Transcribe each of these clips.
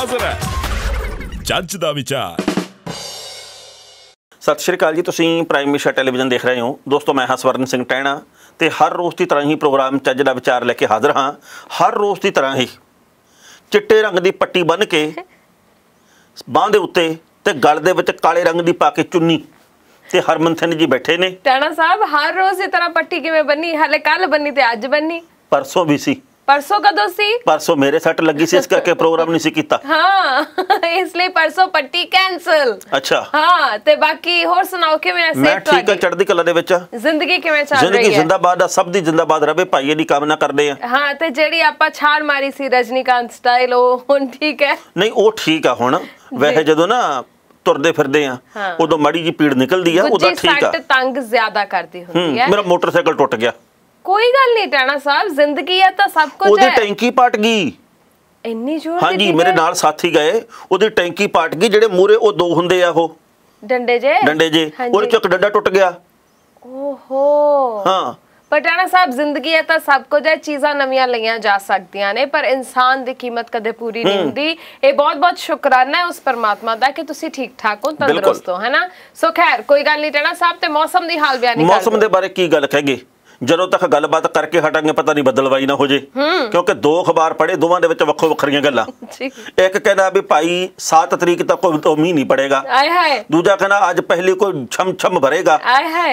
ਹਾਜ਼ਰ ਹੈ ਜੱਜ ਦਾ ਵਿਚਾਰ ਸਤਿ ਸ਼੍ਰੀ ਅਕਾਲ ਜੀ ਤੁਸੀਂ ਪ੍ਰਾਈਮ ਮਿਸ਼ਾ ਟੈਲੀਵਿਜ਼ਨ ਦੇਖ ਰਹੇ ਹੋ ਦੋਸਤੋ ਮੈਂ ਹਾਂ ਸਵਰਨ ਸਿੰਘ ਟੈਣਾ ਤੇ ਹਰ ਰੋਜ਼ ਦੀ ਤਰ੍ਹਾਂ ਹੀ ਪ੍ਰੋਗਰਾਮ ਚੱਜ ਦਾ ਵਿਚਾਰ ਲੈ ਕੇ ਹਾਜ਼ਰ ਹਾਂ ਹਰ ਰੋਜ਼ ਦੀ ਤਰ੍ਹਾਂ ਹੀ ਚਿੱਟੇ ਰੰਗ ਦੀ ਪੱਟੀ ਬੰਨ ਕੇ ਬਾਹ ਦੇ ਉੱਤੇ ਤੇ ਗਲ ਦੇ ਵਿੱਚ ਕਾਲੇ ਰੰਗ ਦੀ ਪਾ ਕੇ ਚੁੰਨੀ ਤੇ ਹਰਮਨ ਸਿੰਘ ਜੀ ਬੈਠੇ ਨੇ ਟੈਣਾ ਸਾਹਿਬ ਹਰ ਰੋਜ਼ ਇਸ ਤਰ੍ਹਾਂ ਪੱਟੀ ਕਿਵੇਂ ਬੰਨੀ ਹਲੇ ਕੱਲ ਬੰਨੀ ਤੇ ਅੱਜ ਬੰਨੀ ਪਰਸੋਂ ਵੀ ਸੀ ਪਰਸੋਂ ਕਦੋਂ ਸੀ ਪਰਸੋਂ ਮੇਰੇ ਸੱਟ ਲੱਗੀ ਸੀ ਇਸ ਕਰਕੇ ਪ੍ਰੋਗਰਾਮ ਨਹੀਂ ਸੀ ਕੀਤਾ ਹਾਂ ਇਸ ਲਈ ਪਰਸੋਂ ਪੱਟੀ ਕੈਨਸਲ ਅੱਛਾ ਹਾਂ ਤੇ ਬਾਕੀ ਹੋਰ ਸੁਣਾਓ ਕਿਵੇਂ ਐਸੇ ਤੁਹਾਡੀ ਮੈਂ ਠੀਕ ਹਾਂ ਚੜ੍ਹਦੀ ਕਲਾ ਦੇ ਵਿੱਚ ਜ਼ਿੰਦਗੀ ਕਿਵੇਂ ਚੱਲ ਰਹੀ ਹੈ ਜ਼ਿੰਦਗੀ ਜ਼ਿੰਦਾਬਾਦ ਆ ਸਭ ਦੀ ਜ਼ਿੰਦਾਬਾਦ ਰਵੇ ਭਾਈ ਇਹਦੀ ਕਾਮਨਾ ਕਰਦੇ ਆ ਹਾਂ ਤੇ ਜਿਹੜੀ ਆਪਾਂ ਛਾਲ ਮਾਰੀ ਸੀ ਰਜਨੀਕਾਂਤ ਸਟਾਈਲ ਉਹ ਹੁਣ ਠੀਕ ਹੈ ਨਹੀਂ ਉਹ ਠੀਕ ਆ ਹੁਣ ਵੈਸੇ ਜਦੋਂ ਨਾ ਤੁਰਦੇ ਫਿਰਦੇ ਆ ਉਦੋਂ ਮੜੀ ਜੀ ਪੀੜ ਨਿਕਲਦੀ ਆ ਉਦੋਂ ਠੀਕ ਆ ਸੱਟ ਤੰਗ ਜ਼ਿਆਦਾ ਕਰਦੀ ਹੁੰਦੀ ਹੈ ਮੇਰਾ ਮੋਟਰਸਾਈਕਲ ਟੁੱਟ ਗਿਆ ਕੋਈ ਗੱਲ ਨਹੀਂ ਟਾਣਾ ਸਾਹਿਬ ਜ਼ਿੰਦਗੀ ਆ ਤਾਂ ਸਭ ਕੁਝ ਉਹਦੀ ਟੈਂਕੀ ਪਟ ਗਈ ਇੰਨੀ ਜ਼ੋਰ ਦੀ ਹਾਂਜੀ ਮੇਰੇ ਨਾਲ ਸਾਥੀ ਗਏ ਉਹਦੀ ਟੈਂਕੀ ਪਟ ਗਈ ਜਿਹੜੇ ਮੂਰੇ ਉਹ ਦੋ ਹੁੰਦੇ ਆ ਉਹ ਡੰਡੇ ਜੇ ਡੰਡੇ ਜੇ ਉਹ ਚੋਂ ਡੰਡਾ ਟੁੱਟ ਗਿਆ ਓਹੋ ਹਾਂ ਪਟਾਣਾ ਸਾਹਿਬ ਜ਼ਿੰਦਗੀ ਹੈ ਤਾਂ ਸਭ ਕੁਝ ਹੈ ਚੀਜ਼ਾਂ ਨਵੀਆਂ ਲਈਆਂ ਜਾ ਸਕਦੀਆਂ ਨੇ ਪਰ ਇਨਸਾਨ ਦੀ ਕੀਮਤ ਕਦੇ ਪੂਰੀ ਨਹੀਂ ਹੁੰਦੀ ਇਹ ਬਹੁਤ-ਬਹੁਤ ਸ਼ੁਕਰਾਨਾ ਹੈ ਉਸ ਪਰਮਾਤਮਾ ਦਾ ਕਿ ਤੁਸੀਂ ਠੀਕ ਠਾਕ ਹੋ ਤੰਦਰੁਸਤ ਹੋ ਹੈਨਾ ਸੋ ਖੈਰ ਕੋਈ ਗੱਲ ਨਹੀਂ ਟਾਣਾ ਸਾਹਿਬ ਤੇ ਮੌਸਮ ਦੀ ਹਾਲ ਬਿਆਨੀ ਕਰ ਮੌਸਮ ਦੇ ਬਾਰੇ ਕੀ ਗੱਲ ਕਹਗੇ ਜਦੋਂ ਤੱਕ ਗੱਲਬਾਤ ਕਰਕੇ ਹਟਾਂਗੇ ਪਤਾ ਨਹੀਂ ਬਦਲਵਾਈ ਨਾ ਹੋ ਜੇ ਕਿਉਂਕਿ ਦੋ ਖਬਰ ਪੜੇ ਦੋਵਾਂ ਦੇ ਵਿੱਚ ਵੱਖੋ ਵੱਖਰੀਆਂ ਗੱਲਾਂ ਇੱਕ ਕਹਿੰਦਾ ਵੀ ਭਾਈ 7 ਤਰੀਕ ਤੱਕ ਕੋਈ ਤੋਮੀ ਨਹੀਂ ਪੜੇਗਾ ਆਏ ਹਾਏ ਦੂਜਾ ਕਹਿੰਦਾ ਅੱਜ ਪਹਿਲੀ ਕੋਈ ਛਮ ਛਮ ਭਰੇਗਾ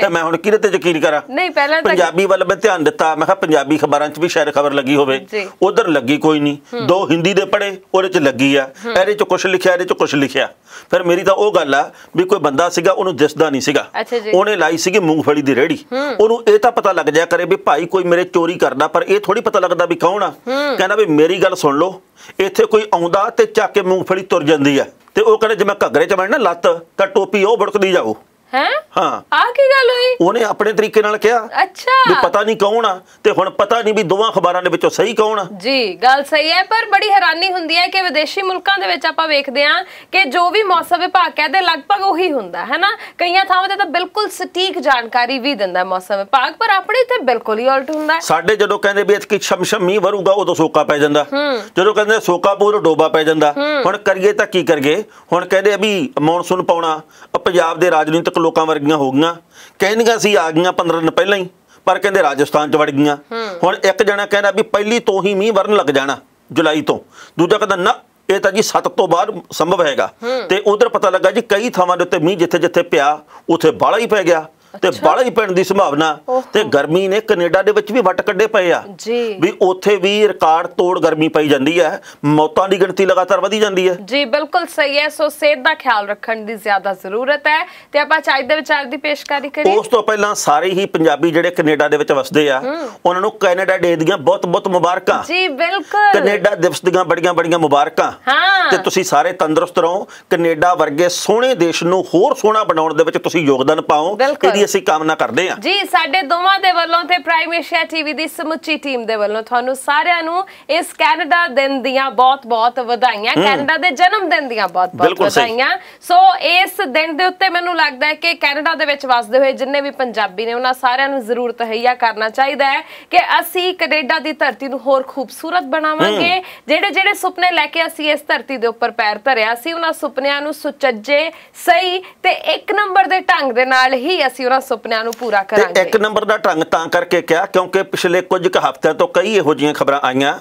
ਤੇ ਮੈਂ ਹੁਣ ਕਿਹਦੇ ਤੇ ਯਕੀਨ ਕਰਾਂ ਨਹੀਂ ਪਹਿਲਾਂ ਪੰਜਾਬੀ ਵੱਲ ਮੈਂ ਧਿਆਨ ਦਿੱਤਾ ਮੈਂ ਕਿਹਾ ਪੰਜਾਬੀ ਖਬਰਾਂ 'ਚ ਵੀ ਸ਼ਾਇਰ ਖਬਰ ਲੱਗੀ ਹੋਵੇ ਉਧਰ ਲੱਗੀ ਕੋਈ ਨਹੀਂ ਦੋ ਹਿੰਦੀ ਦੇ ਪੜੇ ਉਹਦੇ 'ਚ ਲੱਗੀ ਆ ਇਹਦੇ 'ਚ ਕੁਝ ਲਿਖਿਆ ਇਹਦੇ 'ਚ ਕੁਝ ਲਿਖਿਆ ਫਿਰ ਮੇਰੀ ਤਾਂ ਉਹ ਗੱਲ ਆ ਵੀ ਕੋਈ ਬੰਦਾ ਸੀਗਾ ਉਹਨੂੰ ਦਿਸਦਾ ਨਹੀਂ ਸੀਗਾ ਉਹਨੇ ਲਾਈ ਸੀਗੀ ਮੂੰਗਫਲੀ ਦੀ ਰੇੜੀ ਉਹਨੂੰ ਇਹ ਤਾਂ ਪਤਾ ਲੱਗ ਭੇਜਿਆ ਕਰੇ ਵੀ ਭਾਈ ਕੋਈ ਮੇਰੇ ਚੋਰੀ ਕਰਦਾ ਪਰ ਇਹ ਥੋੜੀ ਪਤਾ ਲੱਗਦਾ ਵੀ ਕੌਣ ਆ ਕਹਿੰਦਾ ਵੀ ਮੇਰੀ ਗੱਲ ਸੁਣ ਲਓ ਇੱਥੇ ਕੋਈ ਆਉਂਦਾ ਤੇ ਚੱਕ ਕੇ ਮੂੰਗਫਲੀ ਤੁਰ ਜਾਂਦੀ ਆ ਤੇ ਉਹ ਕਹਿੰਦੇ ਜੇ ਮੈਂ ਘੱਗਰੇ ਚ ਵੜਨਾ ਲੱਤ ਤਾਂ ਟੋਪੀ ਉਹ ਬੜਕਦੀ ਜਾਓ ਹੈ ਹਾਂ ਆ ਕੀ ਗੱਲ ਹੋਈ ਉਹਨੇ ਆਪਣੇ ਤਰੀਕੇ ਨਾਲ ਕਿਹਾ ਅੱਛਾ ਵੀ ਪਤਾ ਨਹੀਂ ਕੌਣ ਆ ਤੇ ਹੁਣ ਪਤਾ ਨਹੀਂ ਵੀ ਦੋਵਾਂ ਖਬਰਾਂ ਦੇ ਵਿੱਚੋਂ ਸਹੀ ਕੌਣ ਆ ਜੀ ਗੱਲ ਸਹੀ ਹੈ ਪਰ ਬੜੀ ਹੈਰਾਨੀ ਹੁੰਦੀ ਹੈ ਕਿ ਵਿਦੇਸ਼ੀ ਮੁਲਕਾਂ ਦੇ ਵਿੱਚ ਆਪਾਂ ਵੇਖਦੇ ਆ ਕਿ ਜੋ ਵੀ ਮੌਸਮ ਵਿਭਾਗ ਕਹਿੰਦੇ ਲਗਭਗ ਉਹੀ ਹੁੰਦਾ ਹੈ ਨਾ ਕਈਆਂ ਥਾਵਾਂ ਤੇ ਤਾਂ ਬਿਲਕੁਲ ਸਟੀਕ ਜਾਣਕਾਰੀ ਵੀ ਦਿੰਦਾ ਮੌਸਮ ਵਿਭਾਗ ਪਰ ਆਪਣੇ ਇੱਥੇ ਬਿਲਕੁਲ ਹੀ ਉਲਟ ਹੁੰਦਾ ਸਾਡੇ ਜਦੋਂ ਕਹਿੰਦੇ ਵੀ ਕੀ ਛਮਛਮ ਮੀਂਹ ਵਰੂਗਾ ਉਦੋਂ ਸੋਕਾ ਪੈ ਜਾਂਦਾ ਜਦੋਂ ਕਹਿੰਦੇ ਸੋਕਾ ਪੂਰ ਡੋਬਾ ਪੈ ਜਾਂਦਾ ਹੁਣ ਕਰੀਏ ਤਾਂ ਕੀ ਕਰਗੇ ਹੁਣ ਕਹਿੰਦੇ ਵੀ ਮੌਨਸੂਨ ਪਾਉਣਾ ਪੰਜਾਬ ਦੇ ਰਾਜਨੀਤਿਕ ਬਹੁਤ ਲੋਕਾਂ ਵਰਗੀਆਂ ਹੋ ਗਈਆਂ ਕਹਿੰਦੀਆਂ ਸੀ ਆ ਗਈਆਂ 15 ਦਿਨ ਪਹਿਲਾਂ ਹੀ ਪਰ ਕਹਿੰਦੇ ਰਾਜਸਥਾਨ ਚ ਵੜ ਗਈਆਂ ਹੁਣ ਇੱਕ ਜਣਾ ਕਹਿੰਦਾ ਵੀ ਪਹਿਲੀ ਤੋਂ ਹੀ ਮੀਂਹ ਵਰਨ ਲੱਗ ਜਾਣਾ ਜੁਲਾਈ ਤੋਂ ਦੂਜਾ ਕਹਿੰਦਾ ਨਾ ਇਹ ਤਾਂ ਜੀ 7 ਤੋਂ ਬਾਅਦ ਸੰਭਵ ਹੈਗਾ ਤੇ ਉਧਰ ਪਤਾ ਲੱਗਾ ਜੀ ਕਈ ਥਾਵਾਂ ਦੇ ਉੱਤੇ ਮੀਂਹ ਜਿੱਥੇ ਜਿੱਥੇ ਪਿਆ ਉਥੇ ਬਾਲਾ ਹੀ ਪੈ ਗਿਆ ਤੇ ਹੀ ਪੈਣ ਦੀ ਸੰਭਾਵਨਾ ਤੇ ਗਰਮੀ ਨੇ ਕੈਨੇਡਾ ਦੇ ਵਿੱਚ ਵੀ ਵੱਟ ਕੱਢੇ ਪਏ ਆ ਜੀ ਵੀ ਉੱਥੇ ਵੀ ਰਿਕਾਰਡ ਤੋੜ ਗਰਮੀ ਪਈ ਜਾਂਦੀ ਹੈ ਮੌਤਾਂ ਦੀ ਗਿਣਤੀ ਲਗਾਤਾਰ ਵਧੀ ਜਾਂਦੀ ਹੈ ਜੀ ਬਿਲਕੁਲ ਸਹੀ ਹੈ ਸੋ ਸਿਹਤ ਦਾ ਖਿਆਲ ਰੱਖਣ ਦੀ ਜ਼ਿਆਦਾ ਜ਼ਰੂਰਤ ਹੈ ਤੇ ਆਪਾਂ ਚਾਹ ਦੇ ਵਿਚਾਰ ਦੀ ਪੇਸ਼ਕਾਰੀ ਕਰੀਏ ਉਸ ਤੋਂ ਪਹਿਲਾਂ ਸਾਰੇ ਹੀ ਪੰਜਾਬੀ ਜਿਹੜੇ ਕੈਨੇਡਾ ਦੇ ਵਿੱਚ ਵਸਦੇ ਆ ਉਹਨਾਂ ਨੂੰ ਕੈਨੇਡਾ ਡੇ ਦੀਆਂ ਬਹੁਤ-ਬਹੁਤ ਮੁਬਾਰਕਾਂ ਜੀ ਬਿਲਕੁਲ ਕੈਨੇਡਾ ਦਿਵਸ ਦੀਆਂ ਬੜੀਆਂ-ਬੜੀਆਂ ਮੁਬਾਰਕਾਂ ਹਾਂ ਤੇ ਤੁਸੀਂ ਸਾਰੇ ਤੰਦਰੁਸਤ ਰਹੋ ਕੈਨੇਡਾ ਵਰਗੇ ਸੋਹਣੇ ਦੇਸ਼ ਨੂੰ ਹੋਰ ਸੋਹਣਾ ਬਣਾਉਣ ਦੇ ਵਿੱਚ ਤੁਸੀਂ ਯੋਗਦਾਨ ਪਾਓ ਇਹਦੀ ਅਸੀਂ ਕਾਮਨਾ ਕਰਦੇ ਹਾਂ ਜੀ ਸਾਡੇ ਦੋਵਾਂ ਦੇ ਵੱਲੋਂ ਤੇ ਪ੍ਰਾਈਮ ਏਸ਼ੀਆ ਟੀਵੀ ਦੀ ਸਮੁੱਚੀ ਟੀਮ ਦੇ ਵੱਲੋਂ ਤੁਹਾਨੂੰ ਸਾਰਿਆਂ ਨੂੰ ਇਸ ਕੈਨੇਡਾ ਦਿਨ ਦੀਆਂ ਬਹੁਤ-ਬਹੁਤ ਵਧਾਈਆਂ ਕੈਨੇਡਾ ਦੇ ਜਨਮ ਦਿਨ ਦੀਆਂ ਬਹੁਤ-ਬਹੁਤ ਵਧਾਈਆਂ ਸੋ ਇਸ ਦਿਨ ਦੇ ਉੱਤੇ ਮੈਨੂੰ ਲੱਗਦਾ ਹੈ ਕਿ ਕੈਨੇਡਾ ਦੇ ਵਿੱਚ ਵਸਦੇ ਹੋਏ ਜਿੰਨੇ ਵੀ ਪੰਜਾਬੀ ਨੇ ਉਹਨਾਂ ਸਾਰਿਆਂ ਨੂੰ ਜ਼ਰੂਰ ਤਹਈਆ ਕਰਨਾ ਚਾਹੀਦਾ ਹੈ ਕਿ ਅਸੀਂ ਕੈਨੇਡਾ ਦੀ ਧਰਤੀ ਨੂੰ ਹੋਰ ਖੂਬਸੂਰਤ ਬਣਾਵਾਂਗੇ ਜਿਹੜੇ ਜਿਹੜੇ ਸੁਪਨੇ ਲੈ ਕੇ ਅਸੀਂ ਇਸ ਧਰਤੀ ਦੇ ਉੱਪਰ ਪੈਰ ਧਰਿਆ ਸੀ ਉਹਨਾਂ ਸੁਪਨਿਆਂ ਨੂੰ ਸੁਚੱਜੇ ਸਹੀ ਤੇ ਇੱਕ ਨੰਬਰ ਦੇ ਢੰਗ ਦੇ ਨਾਲ ਹੀ ਅਸੀਂ ਉਹਨਾਂ ਸੁਪਨਿਆਂ ਨੂੰ ਪੂਰਾ ਕਰਾਂਗੇ ਤੇ ਇੱਕ ਨੰਬਰ ਦਾ ਢੰਗ ਤਾਂ ਕਰਕੇ ਕਿਹਾ ਕਿਉਂਕਿ ਪਿਛਲੇ ਕੁਝ ਕੁ ਹਫ਼ਤਿਆਂ ਤੋਂ ਕਈ ਇਹੋ ਜਿਹੀਆਂ ਖਬਰਾਂ ਆਈਆਂ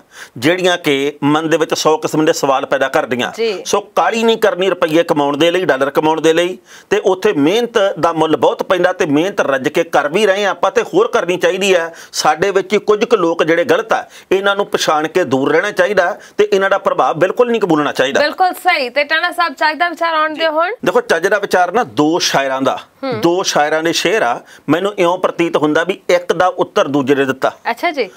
ਜਿਹੜੀਆਂ ਕਿ ਮਨ ਦੇ ਵਿੱਚ 100 ਕਿਸਮ ਦੇ ਸਵਾਲ ਪੈਦਾ ਕਰਦੀਆਂ ਸੋ ਕਾਲੀ ਨਹੀਂ ਕਰਨੀ ਰੁਪਈਏ ਕਮਾਉਣ ਦੇ ਲਈ ਡਾਲਰ ਕਮਾਉਣ ਦੇ ਲਈ ਤੇ ਉੱਥੇ ਮਿਹਨਤ ਦਾ ਮੁੱਲ ਬਹੁਤ ਪੈਂਦਾ ਤੇ ਮਿਹਨਤ ਰੱਜ ਕੇ ਕਰ ਵੀ ਰਹੇ ਆਪਾਂ ਤੇ ਹੋਰ ਕਰਨੀ ਚਾਹੀਦੀ ਹੈ ਸਾਡੇ ਵਿੱਚ ਕੁਝ ਕੁ ਲੋਕ ਜਿਹੜੇ ਗਲਤ ਆ ਇਹਨਾਂ ਨੂੰ ਪਛਾਣ ਕੇ ਦੂਰ ਰਹਿਣਾ ਚਾਹੀਦਾ ਤੇ ਇਹਨਾਂ ਦਾ ਪ੍ਰਭਾਵ ਬਿਲਕੁਲ ਨਹੀਂ ਕਬੂਲਣਾ ਚਾਹੀਦਾ ਬਿਲਕੁਲ ਸਹੀ ਤੇ ਟਾਣਾ ਸਾਹਿਬ ਚਾਹੀਦਾ ਵਿਚਾਰ ਆਉਣ ਦੇ ਹੋਣ ਦੇਖੋ ਚੱਜ ਦਾ ਵਿਚਾਰ ਨਾ ਦੋ ਸ਼ਾਇਰਾਂ ਦਾ ਦੋ ਸ਼ਾਇਰਾਂ ਦੇ ਸ਼ੇਰ ਆ ਮੈਨੂੰ ਇਉਂ ਪ੍ਰਤੀਤ ਹੁੰਦਾ ਵੀ ਇੱਕ ਦਾ ਉੱਤਰ ਦੂਜੇ ਨੇ ਦਿੱਤਾ ਅੱਛਾ ਜੀ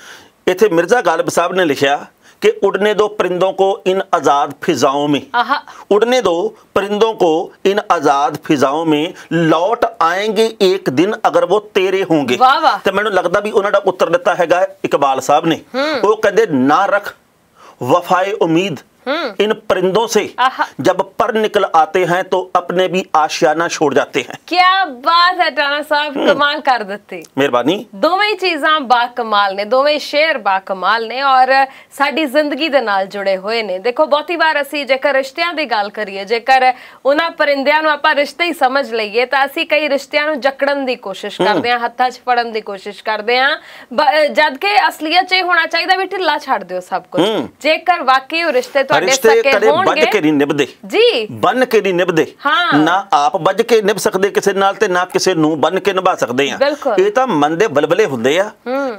ਇੱਥੇ ਮਿਰਜ਼ਾ ਗਾਲਬ ਸਾਹਿਬ ਨੇ ਲਿਖਿਆ ਕਿ ਉਡਨੇ ਦੋ ਪਰਿੰਦੋਂ ਕੋ ਇਨ ਆਜ਼ਾਦ ਫਿਜ਼ਾਓਂ ਮੇ ਆਹਾ ਉਡਨੇ ਦੋ ਪਰਿੰਦੋਂ ਕੋ ਇਨ ਆਜ਼ਾਦ ਫਿਜ਼ਾਓਂ ਮੇ ਲੌਟ ਆਏਂਗੇ ਇੱਕ ਦਿਨ ਅਗਰ ਉਹ ਤੇਰੇ ਹੋਣਗੇ ਤੇ ਮੈਨੂੰ ਲੱਗਦਾ ਵੀ ਉਹਨਾਂ ਦਾ ਉੱਤਰ ਦਿੱਤਾ ਹੈਗਾ ਇਕਬਾਲ ਸਾਹਿਬ ਨੇ ਉਹ ਕਹਿੰਦੇ ਨਾ ਰੱਖ ਵਫਾਏ ਉਮੀਦ इन परिंदों से जब पर निकल आते हैं तो अपने भी आशियाना छोड़ जाते हैं क्या बात है टाना साहब कमाल कर देते ਮਿਹਰਬਾਨੀ ਦੋਵੇਂ ਚੀਜ਼ਾਂ ਬਾ ਕਮਾਲ ਨੇ ਦੋਵੇਂ ਸ਼ੇਰ ਬਾ ਕਮਾਲ ਨੇ ਔਰ ਸਾਡੀ ਜ਼ਿੰਦਗੀ ਦੇ ਨਾਲ ਜੁੜੇ ਹੋਏ ਨੇ ਦੇਖੋ ਬਹੁਤੀ ਵਾਰ ਅਸੀਂ ਜੇਕਰ ਰਿਸ਼ਤਿਆਂ ਦੀ ਗੱਲ ਕਰੀਏ ਜੇਕਰ ਉਹਨਾਂ ਪਰਿੰਦਿਆਂ ਨੂੰ ਆਪਾਂ ਰਿਸ਼ਤੇ ਹੀ ਸਮਝ ਲਈਏ ਤਾਂ ਅਸੀਂ ਕਈ ਰਿਸ਼ਤਿਆਂ ਨੂੰ ਜਕੜਨ ਦੀ ਕੋਸ਼ਿਸ਼ ਕਰਦੇ ਹਾਂ ਹੱਥਾਂ 'ਚ ਫੜਨ ਦੀ ਕੋਸ਼ਿਸ਼ ਕਰਦੇ ਹਾਂ ਜਦ ਕਿ ਅਸਲੀਅਤ 'ਚ ਹੋਣਾ ਚਾਹੀਦਾ ਵੀ ਢਿੱਲਾ ਛੱਡ ਦਿਓ ਸਭ ਕੁਝ ਜੇਕਰ ਵਾਕਈ ਉਹ ਰਿਸ਼ਤੇ ਤੁਹਾਡੇ ਹੋਣਗੇ ਕਦੇ ਬੱਜ ਕੇ ਨਹੀਂ ਨਿਭਦੇ ਜੀ ਬੰਨ ਕੇ ਨਹੀਂ ਨਿਭਦੇ ਹਾਂ ਨਾ ਆਪ ਵੱਜ ਕੇ ਨਿਭ ਸਕਦੇ ਕਿਸੇ ਨਾਲ ਤੇ ਨਾ ਕਿਸੇ ਨੂੰ ਬੰਨ ਕੇ ਨਿਭਾ ਸਕਦੇ ਆ ਇਹ ਤਾਂ ਮਨ ਦੇ ਬਲਬਲੇ ਹੁੰਦੇ ਆ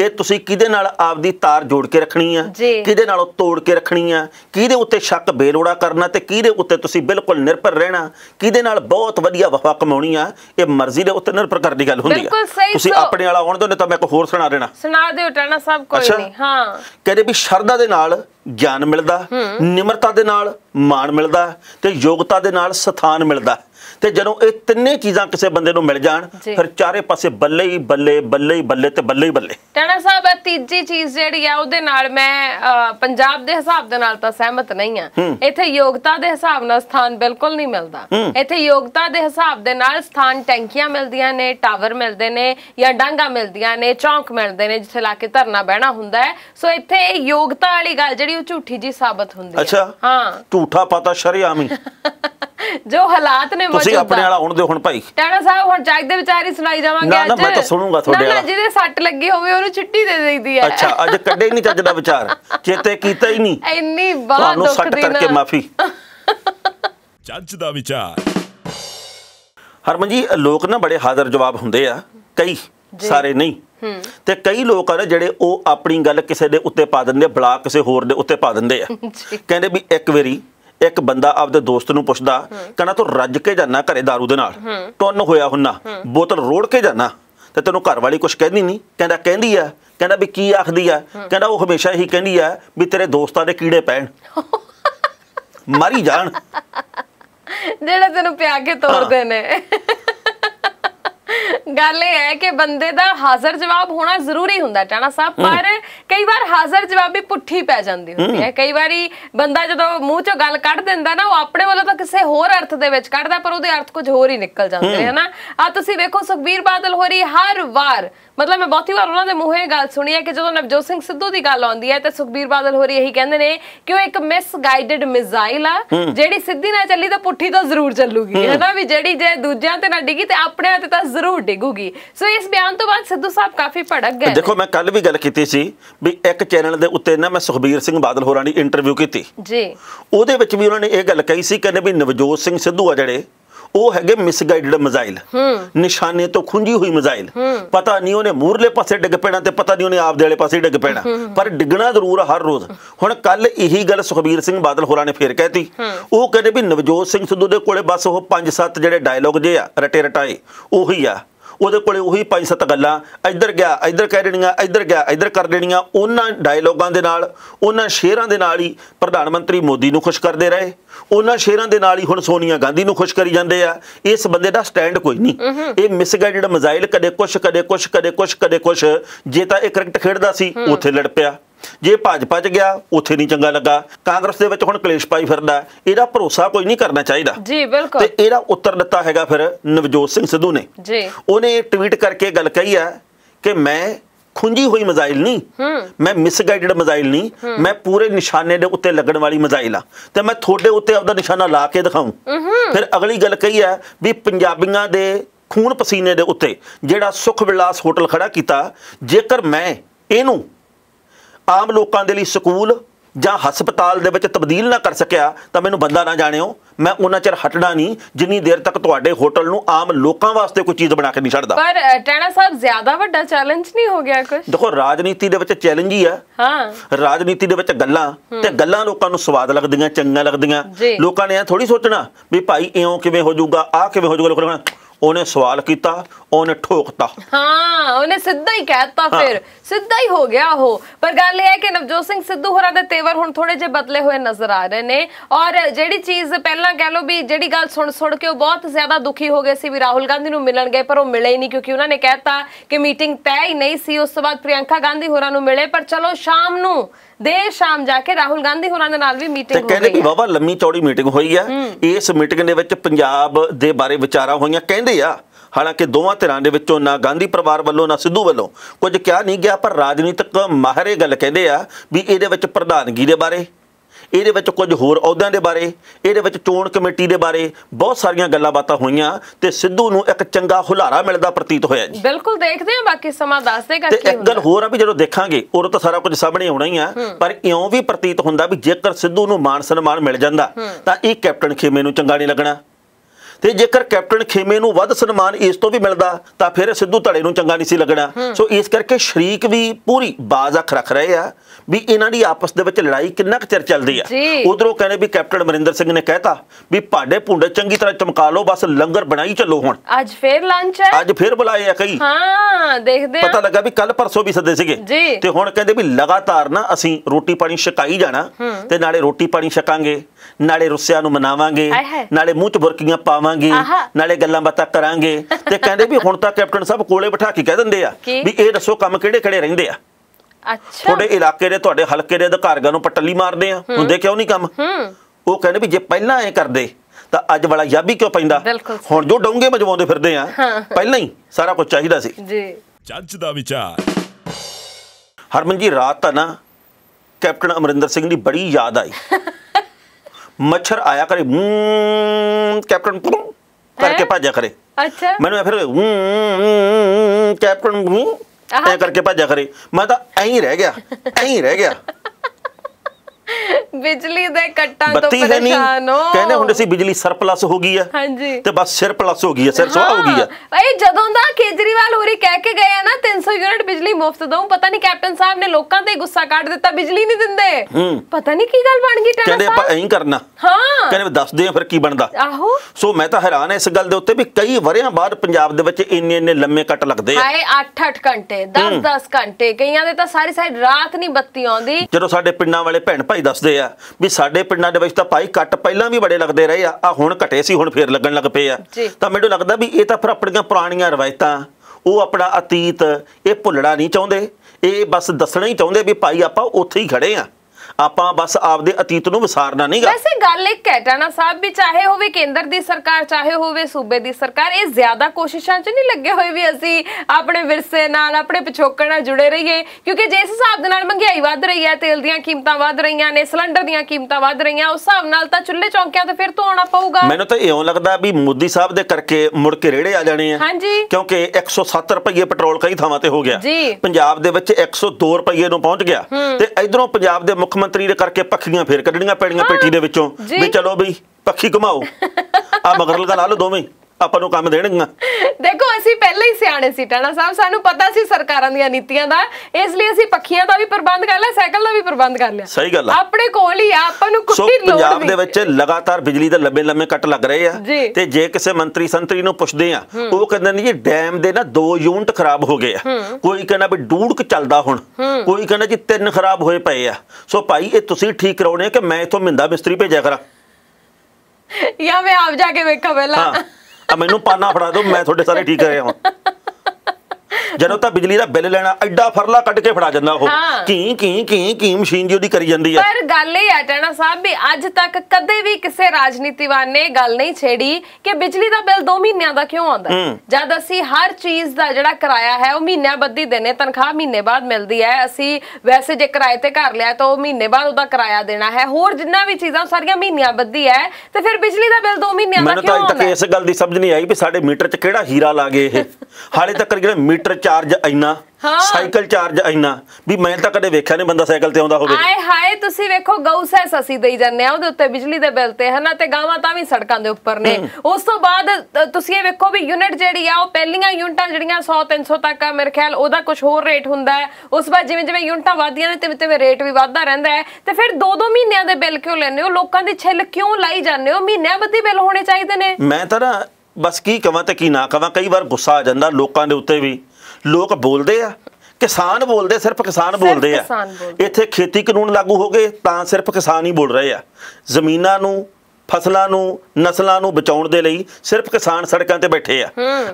ਇਹ ਤੁਸੀਂ ਕਿਹਦੇ ਨਾਲ ਆਪਦੀ ਤਾਰ ਜੋੜ ਕੇ ਰੱਖਣੀ ਆ ਕਿਹਦੇ ਨਾਲ ਤੋੜ ਕੇ ਰੱਖਣੀ ਆ ਕਿਹਦੇ ਉੱਤੇ ਸ਼ੱਕ ਬੇਲੋੜਾ ਕਰਨਾ ਤੇ ਕਿਹਦੇ ਉੱਤੇ ਤੁਸੀਂ ਬਿਲਕੁਲ ਨਿਰਭਰ ਰਹਿਣਾ ਕਿਹਦੇ ਨਾਲ ਬਹੁਤ ਵਧੀਆ ਵਫਾ ਕਮਾਉਣੀ ਆ ਇਹ ਮਰਜ਼ੀ ਦੇ ਉੱਤੇ ਨਿਰਭਰ ਕਰਨ ਦੀ ਗੱਲ ਹੁੰਦੀ ਆ ਤੁਸੀਂ ਆਪਣੇ ਵਾਲਾ ਆਉਣ ਦੋ ਨਹੀਂ ਤਾਂ ਮੈਂ ਇੱਕ ਹੋਰ ਸੁਣਾ ਦੇਣਾ ਸੁਣਾ ਦਿਓ ਟਾਣਾ ਸਾਹਿਬ ਕੋਈ ਨਹੀਂ ਹਾਂ ਕਹਿੰਦੇ ਵੀ ਸ਼ਰਦਾ ਦੇ ਨਾਲ ਗਿਆਨ ਮਿਲਦਾ ਨਿਮਰਤਾ ਦੇ ਨਾਲ ਮਾਣ ਮਿਲਦਾ ਤੇ ਯੋਗਤਾ ਦੇ ਨਾਲ ਸਥਾਨ ਮਿਲਦਾ ਤੇ ਜਦੋਂ ਇਹ ਤਿੰਨੇ ਚੀਜ਼ਾਂ ਕਿਸੇ ਬੰਦੇ ਨੂੰ ਮਿਲ ਜਾਣ ਫਿਰ ਚਾਰੇ ਪਾਸੇ ਬੱਲੇ ਹੀ ਬੱਲੇ ਬੱਲੇ ਹੀ ਬੱਲੇ ਤੇ ਬੱਲੇ ਹੀ ਬੱਲੇ ਟਾਣਾ ਸਾਹਿਬ ਇਹ ਤੀਜੀ ਚੀਜ਼ ਜਿਹੜੀ ਆ ਉਹਦੇ ਨਾਲ ਮੈਂ ਪੰਜਾਬ ਦੇ ਹਿਸਾਬ ਦੇ ਨਾਲ ਤਾਂ ਸਹਿਮਤ ਨਹੀਂ ਆ ਇੱਥੇ ਯੋਗਤਾ ਦੇ ਹਿਸਾਬ ਨਾਲ ਸਥਾਨ ਬਿਲਕੁਲ ਨਹੀਂ ਮਿਲਦਾ ਇੱਥੇ ਯੋਗਤਾ ਦੇ ਹਿਸਾਬ ਦੇ ਨਾਲ ਸਥਾਨ ਟੈਂਕੀਆਂ ਮਿਲਦੀਆਂ ਨੇ ਟਾਵਰ ਮਿਲਦੇ ਨੇ ਜਾਂ ਡਾਂਗਾ ਮਿਲਦੀਆਂ ਨੇ ਚੌਂਕ ਮਿਲਦੇ ਨੇ ਜਿੱਥੇ ਲਾ ਕੇ ਧਰਨਾ ਬਹਿਣਾ ਹੁੰਦਾ ਹੈ ਸੋ ਇੱਥੇ ਯੋਗਤਾ ਵਾਲੀ ਗੱਲ ਜਿਹੜੀ ਉਹ ਝੂਠੀ ਜੀ ਸਾਬਤ ਹੁੰਦੀ ਹੈ ਅੱਛਾ ਹਾਂ ਝੂਠਾ ਪਤਾ ਸ਼ਰਿਆਮੀ ਜੋ ਹਾਲਾਤ ਨੇ ਮੌਜੂਦ ਤੁਸੀਂ ਆਪਣੇ ਵਾਲਾ ਹੁਣ ਦਿਓ ਹੁਣ ਭਾਈ ਟਾਣਾ ਸਾਹਿਬ ਹੁਣ ਚੱਕ ਦੇ ਵਿਚਾਰੀ ਸੁਣਾਈ ਜਾਵਾਂਗੇ ਅੱਜ ਨਾ ਮੈਂ ਤਾਂ ਸੁਣੂਗਾ ਤੁਹਾਡੇ ਵਾਲਾ ਨਾ ਜਿਹਦੇ ਸੱਟ ਲੱਗੀ ਹੋਵੇ ਉਹਨੂੰ ਛੁੱਟੀ ਦੇ ਦੇਈਦੀ ਹੈ ਅੱਛਾ ਅੱਜ ਕੱਢੇ ਹੀ ਨਹੀਂ ਚੱਜ ਦਾ ਵਿਚਾਰ ਚੇਤੇ ਕੀਤਾ ਹੀ ਨਹੀਂ ਇੰਨੀ ਬਾਹ ਦੁੱਖ ਦੀ ਨਾ ਤੁਹਾਨੂੰ ਸੱਟ ਕਰਕੇ ਮਾਫੀ ਚੱਜ ਦਾ ਵਿਚਾਰ ਹਰਮਨ ਜੀ ਲੋਕ ਨਾ ਬੜੇ ਹਾਜ਼ਰ ਜਵਾਬ ਹੁੰਦੇ ਆ ਕਈ ਸਾਰੇ ਨਹੀਂ ਤੇ ਕਈ ਲੋਕ ਆ ਜਿਹੜੇ ਉਹ ਆਪਣੀ ਗੱਲ ਕਿਸੇ ਦੇ ਉੱਤੇ ਪਾ ਦਿੰਦੇ ਬਲਾ ਕਿਸੇ ਹੋਰ ਦੇ ਉੱਤੇ ਪਾ ਦਿੰਦੇ ਆ ਕਹਿੰਦੇ ਵੀ ਇੱਕ ਵਾਰੀ ਇੱਕ ਬੰਦਾ ਆਪਦੇ ਦੋਸਤ ਨੂੰ ਪੁੱਛਦਾ ਕਹਿੰਦਾ ਤੂੰ ਰੱਜ ਕੇ ਜਾਣਾ ਘਰੇ दारू ਦੇ ਨਾਲ ਟੁੰਨ ਹੋਇਆ ਹੁੰਨਾ ਬੋਤਲ ਰੋੜ ਕੇ ਜਾਣਾ ਤੇ ਤੈਨੂੰ ਘਰ ਵਾਲੀ ਕੁਝ ਕਹਿੰਦੀ ਨਹੀਂ ਕਹਿੰਦਾ ਕਹਿੰਦੀ ਆ ਕਹਿੰਦਾ ਵੀ ਕੀ ਆਖਦੀ ਆ ਕਹਿੰਦਾ ਉਹ ਹਮੇਸ਼ਾ ਇਹੀ ਕਹਿੰਦੀ ਆ ਵੀ ਤੇਰੇ ਦੋਸਤਾਂ ਦੇ ਕੀੜੇ ਪੈਣ ਮਰੀ ਜਾਣ ਜਿਹੜਾ ਤੈਨੂੰ ਪਿਆ ਕੇ ਤੋੜਦੇ ਨੇ ਗੱਲ ਇਹ ਹੈ ਕਿ ਬੰਦੇ ਦਾ ਹਾਜ਼ਰ ਜਵਾਬ ਹੋਣਾ ਜ਼ਰੂਰੀ ਹੁੰਦਾ ਟਾਣਾ ਸਾਹਿਬ ਪਰ ਕਈ ਵਾਰ ਹਾਜ਼ਰ ਜਵਾਬ ਵੀ ਪੁੱਠੀ ਪੈ ਜਾਂਦੀ ਹੁੰਦੀ ਹੈ ਕਈ ਵਾਰੀ ਬੰਦਾ ਜਦੋਂ ਮੂੰਹ ਚੋਂ ਗੱਲ ਕੱਢ ਦਿੰਦਾ ਨਾ ਉਹ ਆਪਣੇ ਵੱਲੋਂ ਤਾਂ ਕਿਸੇ ਹੋਰ ਅਰਥ ਦੇ ਵਿੱਚ ਕੱਢਦਾ ਪਰ ਉਹਦੇ ਅਰਥ ਕੁਝ ਹੋਰ ਹੀ ਨਿਕਲ ਜਾਂਦੇ ਹਨਾ ਆ ਤੁਸੀਂ ਵੇਖੋ ਸੁਖਬੀਰ ਬਾਦਲ ਹੋਰੀ ਹਰ ਵਾਰ ਮਤਲਬ ਮੈਂ ਬਹੁਤੀ ਵਾਰ ਉਹਨਾਂ ਦੇ ਮੂੰਹੇ ਗੱਲ ਸੁਣੀ ਹੈ ਕਿ ਜਦੋਂ ਨਵਜੋਤ ਸਿੰਘ ਸਿੱਧੂ ਦੀ ਗੱਲ ਆਉਂਦੀ ਹੈ ਤਾਂ ਸੁਖਬੀਰ ਬਾਦਲ ਹੋਰੀ ਇਹੀ ਕਹਿੰਦੇ ਨੇ ਕਿ ਉਹ ਇੱਕ ਮਿਸ ਗਾਈਡਡ ਮਿਜ਼ਾਈਲ ਆ ਜਿਹੜੀ ਸਿੱਧੀ ਨਾ ਚੱਲੀ ਤਾਂ ਪੁੱਠੀ ਤਾਂ ਜ਼ਰੂਰ ਚੱਲੂਗੀ ਨਾ ਵੀ ਜਿਹੜੀ ਜੇ ਦੂਜਿਆਂ ਤੇ ਨਾ ਡਿੱਗੀ ਤੇ ਆਪਣੇ ਤੇ ਤਾਂ ਜ਼ਰੂਰ ਡਿੱਗੂਗੀ ਸੋ ਇਸ ਬਿਆਨ ਤੋਂ ਬਾਅਦ ਸਿੱਧੂ ਸਾਹਿਬ ਕਾਫੀ ਭੜਕ ਗਏ ਦੇਖੋ ਮੈਂ ਕੱਲ ਵੀ ਗੱਲ ਕੀਤੀ ਸੀ ਵੀ ਇੱਕ ਚੈਨਲ ਦੇ ਉੱਤੇ ਨਾ ਮੈਂ ਸੁਖਬੀਰ ਸਿੰਘ ਬਾਦਲ ਹੋਰਾਂ ਦੀ ਇੰਟਰਵਿਊ ਕੀਤੀ ਜੀ ਉਹਦੇ ਵਿੱਚ ਵੀ ਉਹਨਾਂ ਨੇ ਇਹ ਗੱਲ ਕਹੀ ਸੀ ਕਿ ਵੀ ਨਵਜੋਤ ਸਿੰਘ ਸਿੱਧੂ ਆ ਜਿਹੜੇ ਉਹ ਹੈਗੇ ਮਿਸਗਾਈਡਡ ਮਜ਼ਾਈਲ ਨਿਸ਼ਾਨੇ ਤੋਂ ਖੁੰਝੀ ਹੋਈ ਮਜ਼ਾਈਲ ਪਤਾ ਨਹੀਂ ਉਹਨੇ ਮੂਰਲੇ ਪਾਸੇ ਡਿੱਗ ਪੈਣਾ ਤੇ ਪਤਾ ਨਹੀਂ ਉਹਨੇ ਆਪਦੇ ਵਾਲੇ ਪਾਸੇ ਡਿੱਗ ਪੈਣਾ ਪਰ ਡਿੱਗਣਾ ਜ਼ਰੂਰ ਹਰ ਰੋਜ਼ ਹੁਣ ਕੱਲ ਇਹੀ ਗੱਲ ਸੁਖਬੀਰ ਸਿੰਘ ਬਾਦਲ ਹੋਰਾਂ ਨੇ ਫੇਰ ਕਹਿਤੀ ਉਹ ਕਹਿੰਦੇ ਵੀ ਨਵਜੋਤ ਸਿੰਘ ਸਿੱਧੂ ਦੇ ਕੋਲੇ ਬਸ ਉਹ 5-7 ਜਿਹੜੇ ਡਾਇਲੌਗ ਜੇ ਆ ਰਟੇ ਰਟਾਏ ਉਹੀ ਆ ਉਹਦੇ ਕੋਲੇ ਉਹੀ ਪੰਜ ਸੱਤ ਗੱਲਾਂ ਇੱਧਰ ਗਿਆ ਇੱਧਰ ਕਹਿ ਦੇਣੀਆਂ ਇੱਧਰ ਗਿਆ ਇੱਧਰ ਕਰ ਦੇਣੀਆਂ ਉਹਨਾਂ ਡਾਇਲੋਗਾਂ ਦੇ ਨਾਲ ਉਹਨਾਂ ਸ਼ੇਰਾਂ ਦੇ ਨਾਲ ਹੀ ਪ੍ਰਧਾਨ ਮੰਤਰੀ ਮੋਦੀ ਨੂੰ ਖੁਸ਼ ਕਰਦੇ ਰਹੇ ਉਹਨਾਂ ਸ਼ੇਰਾਂ ਦੇ ਨਾਲ ਹੀ ਹੁਣ ਸੋਨੀਆ ਗਾਂਧੀ ਨੂੰ ਖੁਸ਼ ਕਰੀ ਜਾਂਦੇ ਆ ਇਸ ਬੰਦੇ ਦਾ ਸਟੈਂਡ ਕੋਈ ਨਹੀਂ ਇਹ ਮਿਸਗਾਈਡਡ ਮਜ਼ਾਈਲ ਕਦੇ ਕੁਛ ਕਦੇ ਕੁਛ ਕਦੇ ਕੁਛ ਕਦੇ ਕੁਛ ਜੇ ਤਾਂ ਇਹ ਕ੍ਰਿਕਟ ਖੇਡਦਾ ਸੀ ਉੱਥੇ ਲੜ ਪਿਆ ਜੇ ਭਾਜਪਾ 'ਚ ਗਿਆ ਉੱਥੇ ਨਹੀਂ ਚੰਗਾ ਲੱਗਾ ਕਾਂਗਰਸ ਦੇ ਵਿੱਚ ਹੁਣ ਕਲੇਸ਼ ਪਾਈ ਫਿਰਦਾ ਇਹਦਾ ਭਰੋਸਾ ਕੋਈ ਨਹੀਂ ਕਰਨਾ ਚਾਹੀਦਾ ਜੀ ਬਿਲਕੁਲ ਤੇ ਇਹਦਾ ਉੱਤਰ ਦਿੱਤਾ ਹੈਗਾ ਫਿਰ ਨਵਜੋਤ ਸਿੰਘ ਸਿੱਧੂ ਨੇ ਜੀ ਉਹਨੇ ਟਵੀਟ ਕਰਕੇ ਗੱਲ ਕਹੀ ਆ ਕਿ ਮੈਂ ਖੁੰਜੀ ਹੋਈ ਮਜ਼ਾਈਲ ਨਹੀਂ ਮੈਂ ਮਿਸਗਾਈਡਡ ਮਜ਼ਾਈਲ ਨਹੀਂ ਮੈਂ ਪੂਰੇ ਨਿਸ਼ਾਨੇ ਦੇ ਉੱਤੇ ਲੱਗਣ ਵਾਲੀ ਮਜ਼ਾਈਲ ਆ ਤੇ ਮੈਂ ਤੁਹਾਡੇ ਉੱਤੇ ਆਪਦਾ ਨਿਸ਼ਾਨਾ ਲਾ ਕੇ ਦਿਖਾਉਂ ਫਿਰ ਅਗਲੀ ਗੱਲ ਕਹੀ ਹੈ ਵੀ ਪੰਜਾਬੀਆਂ ਦੇ ਖੂਨ ਪਸੀਨੇ ਦੇ ਉੱਤੇ ਜਿਹੜਾ ਸੁਖ ਵਿਲਾਸ ਹੋਟਲ ਖੜਾ ਕੀਤਾ ਜੇਕਰ ਮੈਂ ਇਹਨੂੰ ਆਮ ਲੋਕਾਂ ਦੇ ਲਈ ਸਕੂਲ ਜਾਂ ਹਸਪਤਾਲ ਦੇ ਵਿੱਚ ਤਬਦੀਲ ਨਾ ਕਰ ਸਕਿਆ ਤਾਂ ਮੈਨੂੰ ਬੰਦਾ ਨਾ ਜਾਣਿਓ ਮੈਂ ਉਹਨਾਂ ਚਿਰ ਹਟਣਾ ਨਹੀਂ ਜਿੰਨੀ ਦੇਰ ਤੱਕ ਤੁਹਾਡੇ ਹੋਟਲ ਨੂੰ ਆਮ ਲੋਕਾਂ ਵਾਸਤੇ ਕੋਈ ਚੀਜ਼ ਬਣਾ ਕੇ ਨਹੀਂ ਛੱਡਦਾ ਪਰ ਟੈਣਾ ਸਾਹਿਬ ਜ਼ਿਆਦਾ ਵੱਡਾ ਚੈਲੰਜ ਨਹੀਂ ਹੋ ਗਿਆ ਕੁਝ ਦੇਖੋ ਰਾਜਨੀਤੀ ਦੇ ਵਿੱਚ ਚੈਲੰਜ ਹੀ ਆ ਹਾਂ ਰਾਜਨੀਤੀ ਦੇ ਵਿੱਚ ਗੱਲਾਂ ਤੇ ਗੱਲਾਂ ਲੋਕਾਂ ਨੂੰ ਸਵਾਦ ਲੱਗਦੀਆਂ ਚੰਗੀਆਂ ਲੱਗਦੀਆਂ ਲੋਕਾਂ ਨੇ ਥੋੜੀ ਸੋਚਣਾ ਵੀ ਭਾਈ ਇਉਂ ਕਿਵੇਂ ਹੋ ਜਾਊਗਾ ਆ ਕਿਵੇਂ ਹੋ ਜਾਊਗਾ ਲੋਕਾਂ ਨੇ ਉਹਨੇ ਸਵਾਲ ਕੀਤਾ ਉਹਨੇ ਠੋਕਤਾ ਹਾਂ ਉਹਨੇ ਸਿੱਧਾ ਹੀ ਕਹਿਤਾ ਫਿਰ ਸਿੱਧਾ ਹੀ ਹੋ ਗਿਆ ਉਹ ਪਰ ਗੱਲ ਇਹ ਹੈ ਕਿ ਨਵਜੋਤ ਸਿੰਘ ਸਿੱਧੂ ਹੋਰਾਂ ਦੇ ਤੇਵਰ ਹੁਣ ਥੋੜੇ ਜਿਹਾ ਬਦਲੇ ਹੋਏ ਨਜ਼ਰ ਆ ਰਹੇ ਨੇ ਔਰ ਜਿਹੜੀ ਚੀਜ਼ ਪਹਿਲਾਂ ਕਹਿ ਲੋ ਵੀ ਜਿਹੜੀ ਗੱਲ ਸੁਣ ਸੁਣ ਕੇ ਉਹ ਬਹੁਤ ਜ਼ਿਆਦਾ ਦੁਖੀ ਹੋ ਗਏ ਸੀ ਵੀ ਰਾਹੁਲ ਗਾਂਧੀ ਨੂੰ ਮਿਲਣ ਗਏ ਪਰ ਉਹ ਮਿਲੇ ਹੀ ਨਹੀਂ ਕਿਉਂਕਿ ਉਹਨਾਂ ਨੇ ਕਹਿਤਾ ਕਿ ਮੀਟਿੰਗ ਤੈਅ ਹੀ ਨਹੀਂ ਸੀ ਉਸ ਤੋਂ ਬਾਅਦ ਪ੍ਰਿਯੰਕਾ ਗਾਂਧੀ ਹੋਰਾਂ ਨੂੰ ਮਿਲੇ ਪਰ ਚਲੋ ਸ਼ਾਮ ਨੂੰ ਦੇ ਸ਼ਾਮ ਜਾ ਕੇ ਰਾਹੁਲ ਗਾਂਧੀ ਹੋਰਾਂ ਦੇ ਨਾਲ ਵੀ ਮੀਟਿੰਗ ਹੋਈ ਹੈ ਤੇ ਕਹਿੰਦੇ ਕਿ ਬਾਬਾ ਲੰਮੀ ਚੌੜੀ ਮੀਟਿੰਗ ਹੋਈ ਹੈ ਇਸ ਮੀਟਿੰਗ ਦੇ ਵਿੱਚ ਪੰਜਾਬ ਦੇ ਬਾਰੇ ਵਿਚਾਰਾ ਹੋਈਆਂ ਕਹਿੰਦੇ ਆ ਹਾਲਾਂਕਿ ਦੋਵਾਂ ਧਿਰਾਂ ਦੇ ਵਿੱਚੋਂ ਨਾ ਗਾਂਧੀ ਪਰਿਵਾਰ ਵੱਲੋਂ ਨਾ ਸਿੱਧੂ ਵੱਲੋਂ ਕੁਝ ਕਿਹਾ ਨਹੀਂ ਗਿਆ ਪਰ ਰਾਜਨੀਤਿਕ ਮਾਹਰੇ ਗੱਲ ਕਹਿੰਦੇ ਆ ਵੀ ਇਹਦੇ ਵਿੱਚ ਪ੍ਰਧਾਨਗੀ ਦੇ ਬਾਰੇ ਇਹਦੇ ਵਿੱਚ ਕੁਝ ਹੋਰ ਅਹੁਦਿਆਂ ਦੇ ਬਾਰੇ ਇਹਦੇ ਵਿੱਚ ਚੋਣ ਕਮੇਟੀ ਦੇ ਬਾਰੇ ਬਹੁਤ ਸਾਰੀਆਂ ਗੱਲਾਂ ਬਾਤਾਂ ਹੋਈਆਂ ਤੇ ਸਿੱਧੂ ਨੂੰ ਇੱਕ ਚੰਗਾ ਹੁਲਾਰਾ ਮਿਲਦਾ ਪ੍ਰਤੀਤ ਹੋਇਆ ਜੀ ਬਿਲਕੁਲ ਦੇਖਦੇ ਹਾਂ ਬਾਕੀ ਸਮਾਂ ਦੱਸ ਦੇਗਾ ਕੀ ਹੁੰਦਾ ਤੇ ਇੱਕ ਗੱਲ ਹੋਰ ਆ ਵੀ ਜਦੋਂ ਦੇਖਾਂਗੇ ਉਹ ਤਾਂ ਸਾਰਾ ਕੁਝ ਸਾਹਮਣੇ ਆਉਣਾ ਹੀ ਆ ਪਰ ਇਉਂ ਵੀ ਪ੍ਰਤੀਤ ਹੁੰਦਾ ਵੀ ਜੇਕਰ ਸਿੱਧੂ ਨੂੰ ਮਾਨ ਸਨਮਾਨ ਮਿਲ ਜਾਂਦਾ ਤਾਂ ਇਹ ਕੈਪਟਨ ਖੇਮੇ ਨੂੰ ਚੰਗਾ ਨਹੀਂ ਲੱਗਣਾ ਤੇ ਜੇਕਰ ਕੈਪਟਨ ਖੇਮੇ ਨੂੰ ਵੱਧ ਸਨਮਾਨ ਇਸ ਤੋਂ ਵੀ ਮਿਲਦਾ ਤਾਂ ਫਿਰ ਸਿੱਧੂ ਧੜੇ ਨੂੰ ਚੰਗਾ ਨਹੀਂ ਸੀ ਲੱਗਣਾ ਸੋ ਇਸ ਕਰਕੇ ਸ਼ਰੀਕ ਵੀ ਪੂਰੀ ਬਾਜ਼ਖ ਰੱਖ ਰਹੇ ਆ ਵੀ ਇਹਨਾਂ ਦੀ ਆਪਸ ਦੇ ਵਿੱਚ ਲੜਾਈ ਕਿੰਨਾ ਕੁ ਚਿਰ ਚੱਲਦੀ ਆ ਉਧਰੋਂ ਕਹਿੰਦੇ ਵੀ ਕੈਪਟਨ ਮਰਿੰਦਰ ਸਿੰਘ ਨੇ ਕਹਿਤਾ ਵੀ ਭਾਡੇ ਭੁੰਡੇ ਚੰਗੀ ਤਰ੍ਹਾਂ ਚਮਕਾ ਲਓ ਬਸ ਲੰਗਰ ਬਣਾਈ ਚੱਲੋ ਹੁਣ ਅੱਜ ਫੇਰ ਲੰਚ ਹੈ ਅੱਜ ਫੇਰ ਬੁਲਾਏ ਆ ਕਈ ਹਾਂ ਦੇਖਦੇ ਆ ਪਤਾ ਲੱਗਾ ਵੀ ਕੱਲ ਪਰਸੋਂ ਵੀ ਸੱਦੇ ਸੀਗੇ ਤੇ ਹੁਣ ਕਹਿੰਦੇ ਵੀ ਲਗਾਤਾਰ ਨਾ ਅਸੀਂ ਰੋਟੀ ਪਾਣੀ ਛਕਾਈ ਜਾਣਾ ਤੇ ਨਾਲੇ ਰੋਟੀ ਪਾਣੀ ਛਕਾਂਗੇ ਨਾਲੇ ਰੁੱਸਿਆਂ ਨੂੰ ਮਨਾਵਾਂਗੇ ਨਾਲੇ ਮੂੰਹ 'ਚ ਬੁਰਕੀਆਂ ਪਾਵਾਂਗੇ ਨਾਲੇ ਗੱਲਾਂ ਬਾਤਾਂ ਕਰਾਂਗੇ ਤੇ ਕਹਿੰਦੇ ਵੀ ਹੁਣ ਤਾਂ ਕੈਪਟਨ ਸਾਹਿਬ ਕੋਲੇ ਬਿਠਾ ਕੇ ਕਹਿ ਦਿੰਦੇ ਆ ਵੀ ਇਹ ਦੱਸੋ ਕੰਮ ਕਿਹੜੇ ਖੜੇ ਰਹਿੰਦੇ ਆ ਅੱਛਾ ਤੁਹਾਡੇ ਇਲਾਕੇ ਦੇ ਤੁਹਾਡੇ ਹਲਕੇ ਦੇ ਅਧਿਕਾਰੀਆਂ ਨੂੰ ਪਟੱਲੀ ਮਾਰਦੇ ਆ ਹੁੰਦੇ ਕਿਉਂ ਨਹੀਂ ਕੰਮ ਉਹ ਕਹਿੰਦੇ ਵੀ ਜੇ ਪਹਿਲਾਂ ਐ ਕਰਦੇ ਤਾਂ ਅੱਜ ਵਾਲਾ ਯਾਬੀ ਕਿਉਂ ਪੈਂਦਾ ਹੁਣ ਜੋ ਡੋਂਗੇ ਮਜਵਾਉਂਦੇ ਫਿਰਦੇ ਆ ਪਹਿਲਾਂ ਹੀ ਸਾਰਾ ਕੁਝ ਚਾਹੀਦਾ ਸੀ ਜੀ ਜੱਜ ਦਾ ਵਿਚਾਰ ਹਰਮਨ ਜੀ ਰਾਤ ਤਾਂ ਨਾ ਕੈਪਟਨ ਅਮਰਿੰਦਰ ਸਿੰਘ ਦੀ ਬੜੀ ਯਾਦ ਆਈ ਮੱਛਰ ਆਇਆ ਕਰੇ ਹੂੰ ਕੈਪਟਨ ਕਰਕੇ ਭਾਜਿਆ ਕਰੇ ਅੱਛਾ ਮੈਨੂੰ ਫਿਰ ਹੂੰ ਕੈਪਟਨ ਹੂੰ ਐ ਕਰਕੇ ਭਾਜਿਆ ਕਰੇ ਮੈਂ ਤਾਂ ਐਂ ਰਹਿ ਗਿਆ ਐਂ ਰਹਿ ਗਿਆ ਬਿਜਲੀ ਦੇ ਕੱਟਾਂ ਤੋਂ ਪਰੇਸ਼ਾਨ ਹੋ ਕਹਿੰਦੇ ਹੁੰਦੇ ਸੀ ਬਿਜਲੀ ਸਰਪਲਸ ਹੋ ਗਈ ਆ ਹਾਂਜੀ ਤੇ ਬਸ ਸਰਪਲਸ ਹੋ ਗਈ ਆ ਸਿਰ ਹੋ ਗਈ ਆ ਭਾਈ ਜਦੋਂ ਦਾ ਕੇਜਰੀਵਾਲ ਹੋਰੀ ਕਹਿ ਕੇ ਗਏ ਆ ਨਾ 300 ਯੂਨਿਟ ਬਿਜਲੀ ਮੁਫਤ ਦਊ ਪਤਾ ਨਹੀਂ ਕੈਪਟਨ ਸਾਹਿਬ ਨੇ ਲੋਕਾਂ ਤੇ ਗੁੱਸਾ ਕੱਢ ਦਿੱਤਾ ਬਿਜਲੀ ਨਹੀਂ ਦਿੰਦੇ ਪਤਾ ਨਹੀਂ ਕੀ ਗੱਲ ਬਣ ਗਈ ਟਾਣਾ ਕਹਿੰਦੇ ਆਪਾਂ ਐਂ ਕਰਨਾ ਹਾਂ ਕਹਿੰਦੇ ਦੱਸਦੇ ਆ ਫਿਰ ਕੀ ਬਣਦਾ ਆਹੋ ਸੋ ਮੈਂ ਤਾਂ ਹੈਰਾਨ ਐ ਇਸ ਗੱਲ ਦੇ ਉੱਤੇ ਵੀ ਕਈ ਵਰਿਆਂ ਬਾਅਦ ਪੰਜਾਬ ਦੇ ਵਿੱਚ ਇੰਨੇ ਇੰਨੇ ਲੰਮੇ ਕੱਟ ਲੱਗਦੇ ਆ ਹਾਏ 8-8 ਘੰਟੇ 10-10 ਘੰਟੇ ਕਈਆਂ ਦੇ ਤਾਂ ਸਾਰੀ ਸਾਰੀ ਰਾਤ ਨਹੀਂ ਬੱਤੀ ਆਉਂਦੀ ਜਦੋਂ ਸਾਡੇ ਪਿੰਡਾਂ ਵਾਲੇ ਭੈਣ ਭਾਈ ਦੱਸ ਦੱਸਦੇ ਆ ਵੀ ਸਾਡੇ ਪਿੰਡਾਂ ਦੇ ਵਿੱਚ ਤਾਂ ਭਾਈ ਕੱਟ ਪਹਿਲਾਂ ਵੀ ਬੜੇ ਲੱਗਦੇ ਰਹੇ ਆ ਆ ਹੁਣ ਘਟੇ ਸੀ ਹੁਣ ਫੇਰ ਲੱਗਣ ਲੱਗ ਪਏ ਆ ਤਾਂ ਮੈਨੂੰ ਲੱਗਦਾ ਵੀ ਇਹ ਤਾਂ ਫਿਰ ਆਪਣੀਆਂ ਪੁਰਾਣੀਆਂ ਰਵਾਇਤਾਂ ਉਹ ਆਪਣਾ ਅਤੀਤ ਇਹ ਭੁੱਲਣਾ ਨਹੀਂ ਚਾਹੁੰਦੇ ਇਹ ਬਸ ਦੱਸਣਾ ਹੀ ਚਾਹੁੰਦੇ ਵੀ ਭਾਈ ਆਪਾਂ ਉੱਥੇ ਹੀ ਖੜੇ ਆ ਆਪਾਂ ਬਸ ਆਪਦੇ ਅਤੀਤ ਨੂੰ ਵਿਸਾਰਨਾ ਨਹੀਂਗਾ ਵੈਸੇ ਗੱਲ ਇੱਕ ਹੈ ਟਾਣਾ ਸਾਹਿਬ ਵੀ ਚਾਹੇ ਹੋਵੇ ਕੇਂਦਰ ਦੀ ਸਰਕਾਰ ਚਾਹੇ ਹੋਵੇ ਸੂਬੇ ਦੀ ਸਰਕਾਰ ਇਹ ਜ਼ਿਆਦਾ ਕੋਸ਼ਿਸ਼ਾਂ 'ਚ ਨਹੀਂ ਲੱਗੇ ਹੋਏ ਵੀ ਅਸੀਂ ਆਪਣੇ ਵਿਰਸੇ ਨਾਲ ਆਪਣੇ ਪਿਛੋਕੜ ਨਾਲ ਜੁੜੇ ਰਹੀਏ ਕਿਉਂਕਿ ਜਿਸ ਹਿਸਾਬ ਦੇ ਨਾਲ ਮਹਿੰਗਾਈ ਵੱਧ ਰਹੀ ਹੈ ਤੇਲ ਦੀਆਂ ਕੀਮਤਾਂ ਵੱਧ ਰਹੀਆਂ ਨੇ ਸਿਲੰਡਰ ਦੀਆਂ ਕੀਮਤਾਂ ਵੱਧ ਰਹੀਆਂ ਉਸ ਹਿਸਾਬ ਨਾਲ ਤਾਂ ਚੁੱਲ੍ਹੇ ਚੌਂਕਿਆਂ ਤੇ ਫਿਰ ਧੋਣਾ ਪਊਗਾ ਮੈਨੂੰ ਤਾਂ ਇਉਂ ਲੱਗਦਾ ਵੀ ਮੋਦੀ ਸਾਹਿਬ ਦੇ ਕਰਕੇ ਮੁੜ ਕੇ ਰੇੜੇ ਆ ਜਾਣੇ ਆ ਹਾਂਜੀ ਕਿਉਂਕਿ 107 ਰੁਪਏ ਪੈਟਰੋਲ ਕਈ ਥਾਵਾਂ ਤੇ ਹੋ ਗਿਆ ਪੰਜਾਬ ਦੇ ਵਿੱਚ 102 ਰੁਪਏ ਨੂੰ ਪਹੁੰਚ ਗਿਆ ਤੇ ਇਧਰੋਂ ਪੰਜਾਬ ਦੇ ਮੁੱਖ ਮੰਤਰੀ ਦੇ ਕਰਕੇ ਪੱਖੀਆਂ ਫੇਰ ਕੱਢਣੀਆਂ ਪੈਣੀਆਂ ਪੇਟੀ ਦੇ ਵਿੱਚੋਂ ਵੀ ਚਲੋ ਬਈ ਪੱਖੀ ਘੁਮਾਓ ਆ ਮਗਰ ਲਗਾ ਲਾ ਲਓ ਦੋਵੇਂ ਆਪਾਂ ਨੂੰ ਕੰਮ ਦੇਣਗੀਆਂ ਦੇਖੋ ਅਸੀਂ ਪਹਿਲਾਂ ਹੀ ਸਿਆਣੇ ਸੀ ਟਾਣਾ ਸਾਹਿਬ ਸਾਨੂੰ ਪਤਾ ਸੀ ਸਰਕਾਰਾਂ ਦੀਆਂ ਨੀਤੀਆਂ ਦਾ ਇਸ ਲਈ ਅਸੀਂ ਪੱਖੀਆਂ ਦਾ ਵੀ ਪ੍ਰਬੰਧ ਕਰ ਲਿਆ ਸਾਈਕਲ ਦਾ ਵੀ ਪ੍ਰਬੰਧ ਕਰ ਲਿਆ ਸਹੀ ਗੱਲ ਆ ਆਪਣੇ ਕੋਲ ਹੀ ਆ ਆਪਾਂ ਨੂੰ ਕੁੱਤੀ ਲੋੜ ਪੰਜਾਬ ਦੇ ਵਿੱਚ ਲਗਾਤਾਰ ਬਿਜਲੀ ਦੇ ਲੰਬੇ ਲੰਬੇ ਕੱਟ ਲੱਗ ਰਹੇ ਆ ਤੇ ਜੇ ਕਿਸੇ ਮੰਤਰੀ ਸੰਤਰੀ ਨੂੰ ਪੁੱਛਦੇ ਆ ਉਹ ਕਹਿੰਦੇ ਨੇ ਜੀ ਡੈਮ ਦੇ ਨਾ ਦੋ ਯੂਨਿਟ ਖਰਾਬ ਹੋ ਗਏ ਆ ਕੋਈ ਕਹਿੰਦਾ ਵੀ ਡੂੜਕ ਚੱਲਦਾ ਹੁਣ ਕੋਈ ਕਹਿੰਦਾ ਜੀ ਤਿੰਨ ਖਰਾਬ ਹੋਏ ਪਏ ਆ ਸੋ ਭਾਈ ਇਹ ਤੁਸੀਂ ਠੀਕ ਕਰਾਉਣੇ ਕਿ ਮੈਂ ਇਥੋਂ ਮਿੰਦਾ ਮਿਸਤਰੀ ਭੇਜਿਆ ਕਰਾਂ ਜਾਂ ਮੈਂ ਆਪ ਜਾ ਕੇ ਵੇਖਾਂ ਪਹਿਲਾਂ ਆ ਮੈਨੂੰ ਪਾਨਾ ਫੜਾ ਦਿਓ ਮੈਂ ਤੁਹਾਡੇ ਸਾਰੇ ਠੀਕ ਕਰਿਆ ਹਾਂ ਜਦੋਂ ਤਾਂ ਬਿਜਲੀ ਦਾ ਬਿੱਲ ਲੈਣਾ ਐਡਾ ਫਰਲਾ ਕੱਢ ਕੇ ਫੜਾ ਜਾਂਦਾ ਉਹ ਕੀ ਕੀ ਕੀ ਕੀ ਮਸ਼ੀਨ ਜੀ ਉਹਦੀ ਕਰੀ ਜਾਂਦੀ ਹੈ ਪਰ ਗੱਲ ਇਹ ਆ ਟਾਣਾ ਸਾਹਿਬ ਵੀ ਅੱਜ ਤੱਕ ਕਦੇ ਵੀ ਕਿਸੇ ਰਾਜਨੀਤੀਵਾਨ ਨੇ ਗੱਲ ਨਹੀਂ ਛੇੜੀ ਕਿ ਬਿਜਲੀ ਦਾ ਬਿੱਲ 2 ਮਹੀਨਿਆਂ ਦਾ ਕਿਉਂ ਆਉਂਦਾ ਜਦ ਅਸੀਂ ਹਰ ਚੀਜ਼ ਦਾ ਜਿਹੜਾ ਕਿਰਾਇਆ ਹੈ ਉਹ ਮਹੀਨਾ ਬੱਦੀ ਦੇਨੇ ਤਨਖਾਹ ਮਹੀਨੇ ਬਾਅਦ ਮਿਲਦੀ ਹੈ ਅਸੀਂ ਵੈਸੇ ਜੇ ਕਿਰਾਏ ਤੇ ਘਰ ਲਿਆ ਤਾਂ ਉਹ ਮਹੀਨੇ ਬਾਅਦ ਉਹਦਾ ਕਿਰਾਇਆ ਦੇਣਾ ਹੈ ਹੋਰ ਜਿੰਨਾ ਵੀ ਚੀਜ਼ਾਂ ਸਾਰੀਆਂ ਮਹੀਨਿਆਂ ਬੱਦੀ ਹੈ ਤੇ ਫਿਰ ਬਿਜਲੀ ਦਾ ਬਿੱਲ 2 ਮਹੀਨਿਆਂ ਦਾ ਕਿਉਂ ਆਉਂਦਾ ਮੈਨੂੰ ਤਾਂ ਇਸ ਗੱਲ ਦੀ ਸਮਝ ਨਹੀਂ ਆਈ ਵੀ ਸਾਡੇ ਮੀਟਰ 'ਚ ਕਿਹੜਾ ਹੀਰਾ ਲਾ ਗਏ ਇਹ ਹਾਲੇ ਤੱਕ ਜਿਹੜੇ ਮੀਟਰ ਚਾਰਜ ਇੰਨਾ ਹਾਂ ਸਾਈਕਲ ਚਾਰਜ ਇੰਨਾ ਵੀ ਮੈਂ ਤਾਂ ਕਦੇ ਵੇਖਿਆ ਨਹੀਂ ਬੰਦਾ ਸਾਈਕਲ ਤੇ ਆਉਂਦਾ ਹੋਵੇ ਹਾਏ ਹਾਏ ਤੁਸੀਂ ਵੇਖੋ ਗਊ ਗਊਸੈਸ ਅਸੀਂ ਦੇਈ ਜਾਂਦੇ ਆ ਉਹਦੇ ਉੱਤੇ ਬਿਜਲੀ ਦੇ ਬਿੱਲ ਤੇ ਹਨਾ ਤੇ ਗਾਵਾਂ ਤਾਂ ਵੀ ਸੜਕਾਂ ਦੇ ਉੱਪਰ ਨੇ ਉਸ ਤੋਂ ਬਾਅਦ ਤੁਸੀਂ ਇਹ ਵੇਖੋ ਵੀ ਯੂਨਿਟ ਜਿਹੜੀ ਆ ਉਹ ਪਹਿਲੀਆਂ ਯੂਨਿਟਾਂ ਜਿਹੜੀਆਂ 100 300 ਤੱਕ ਆ ਮੇਰੇ ਖਿਆਲ ਉਹਦਾ ਕੁਝ ਹੋਰ ਰੇਟ ਹੁੰਦਾ ਹੈ ਉਸ ਬਾਅਦ ਜਿਵੇਂ ਜਿਵੇਂ ਯੂਨਿਟਾਂ ਵਧਦੀਆਂ ਨੇ ਤਿਵੇਂ ਤਿਵੇਂ ਰੇਟ ਵੀ ਵਧਦਾ ਰਹਿੰਦਾ ਹੈ ਤੇ ਫਿਰ 2-2 ਮਹੀਨਿਆਂ ਦੇ ਬਿੱਲ ਕਿਉਂ ਲੈਂਦੇ ਹੋ ਲੋਕਾਂ ਦੀ ਛਿੱਲ ਕਿਉਂ ਲਾਈ ਜਾਂਦੇ ਹੋ ਮਹੀਨਿਆਂ ਬੱਧੀ ਬਿੱਲ ਹੋਣੇ ਚਾਹੀਦੇ ਨੇ ਮੈਂ ਤਾਂ ਬਸ ਕੀ ਕਵਾਂ ਤੇ ਕੀ ਨਾ ਕਵਾਂ ਕਈ ਵਾਰ ਗੁੱਸਾ ਆ ਜਾਂਦਾ ਲੋਕਾਂ ਦੇ ਉੱਤੇ ਵੀ ਲੋਕ ਬੋਲਦੇ ਆ ਕਿਸਾਨ ਬੋਲਦੇ ਸਿਰਫ ਕਿਸਾਨ ਬੋਲਦੇ ਆ ਇੱਥੇ ਖੇਤੀ ਕਾਨੂੰਨ ਲਾਗੂ ਹੋ ਗਏ ਤਾਂ ਸਿਰਫ ਕਿਸਾਨ ਹੀ ਬੋਲ ਰਹੇ ਆ ਜ਼ਮੀਨਾਂ ਨੂੰ ਫਸਲਾਂ ਨੂੰ ਨਸਲਾਂ ਨੂੰ ਬਚਾਉਣ ਦੇ ਲਈ ਸਿਰਫ ਕਿਸਾਨ ਸੜਕਾਂ ਤੇ ਬੈਠੇ ਆ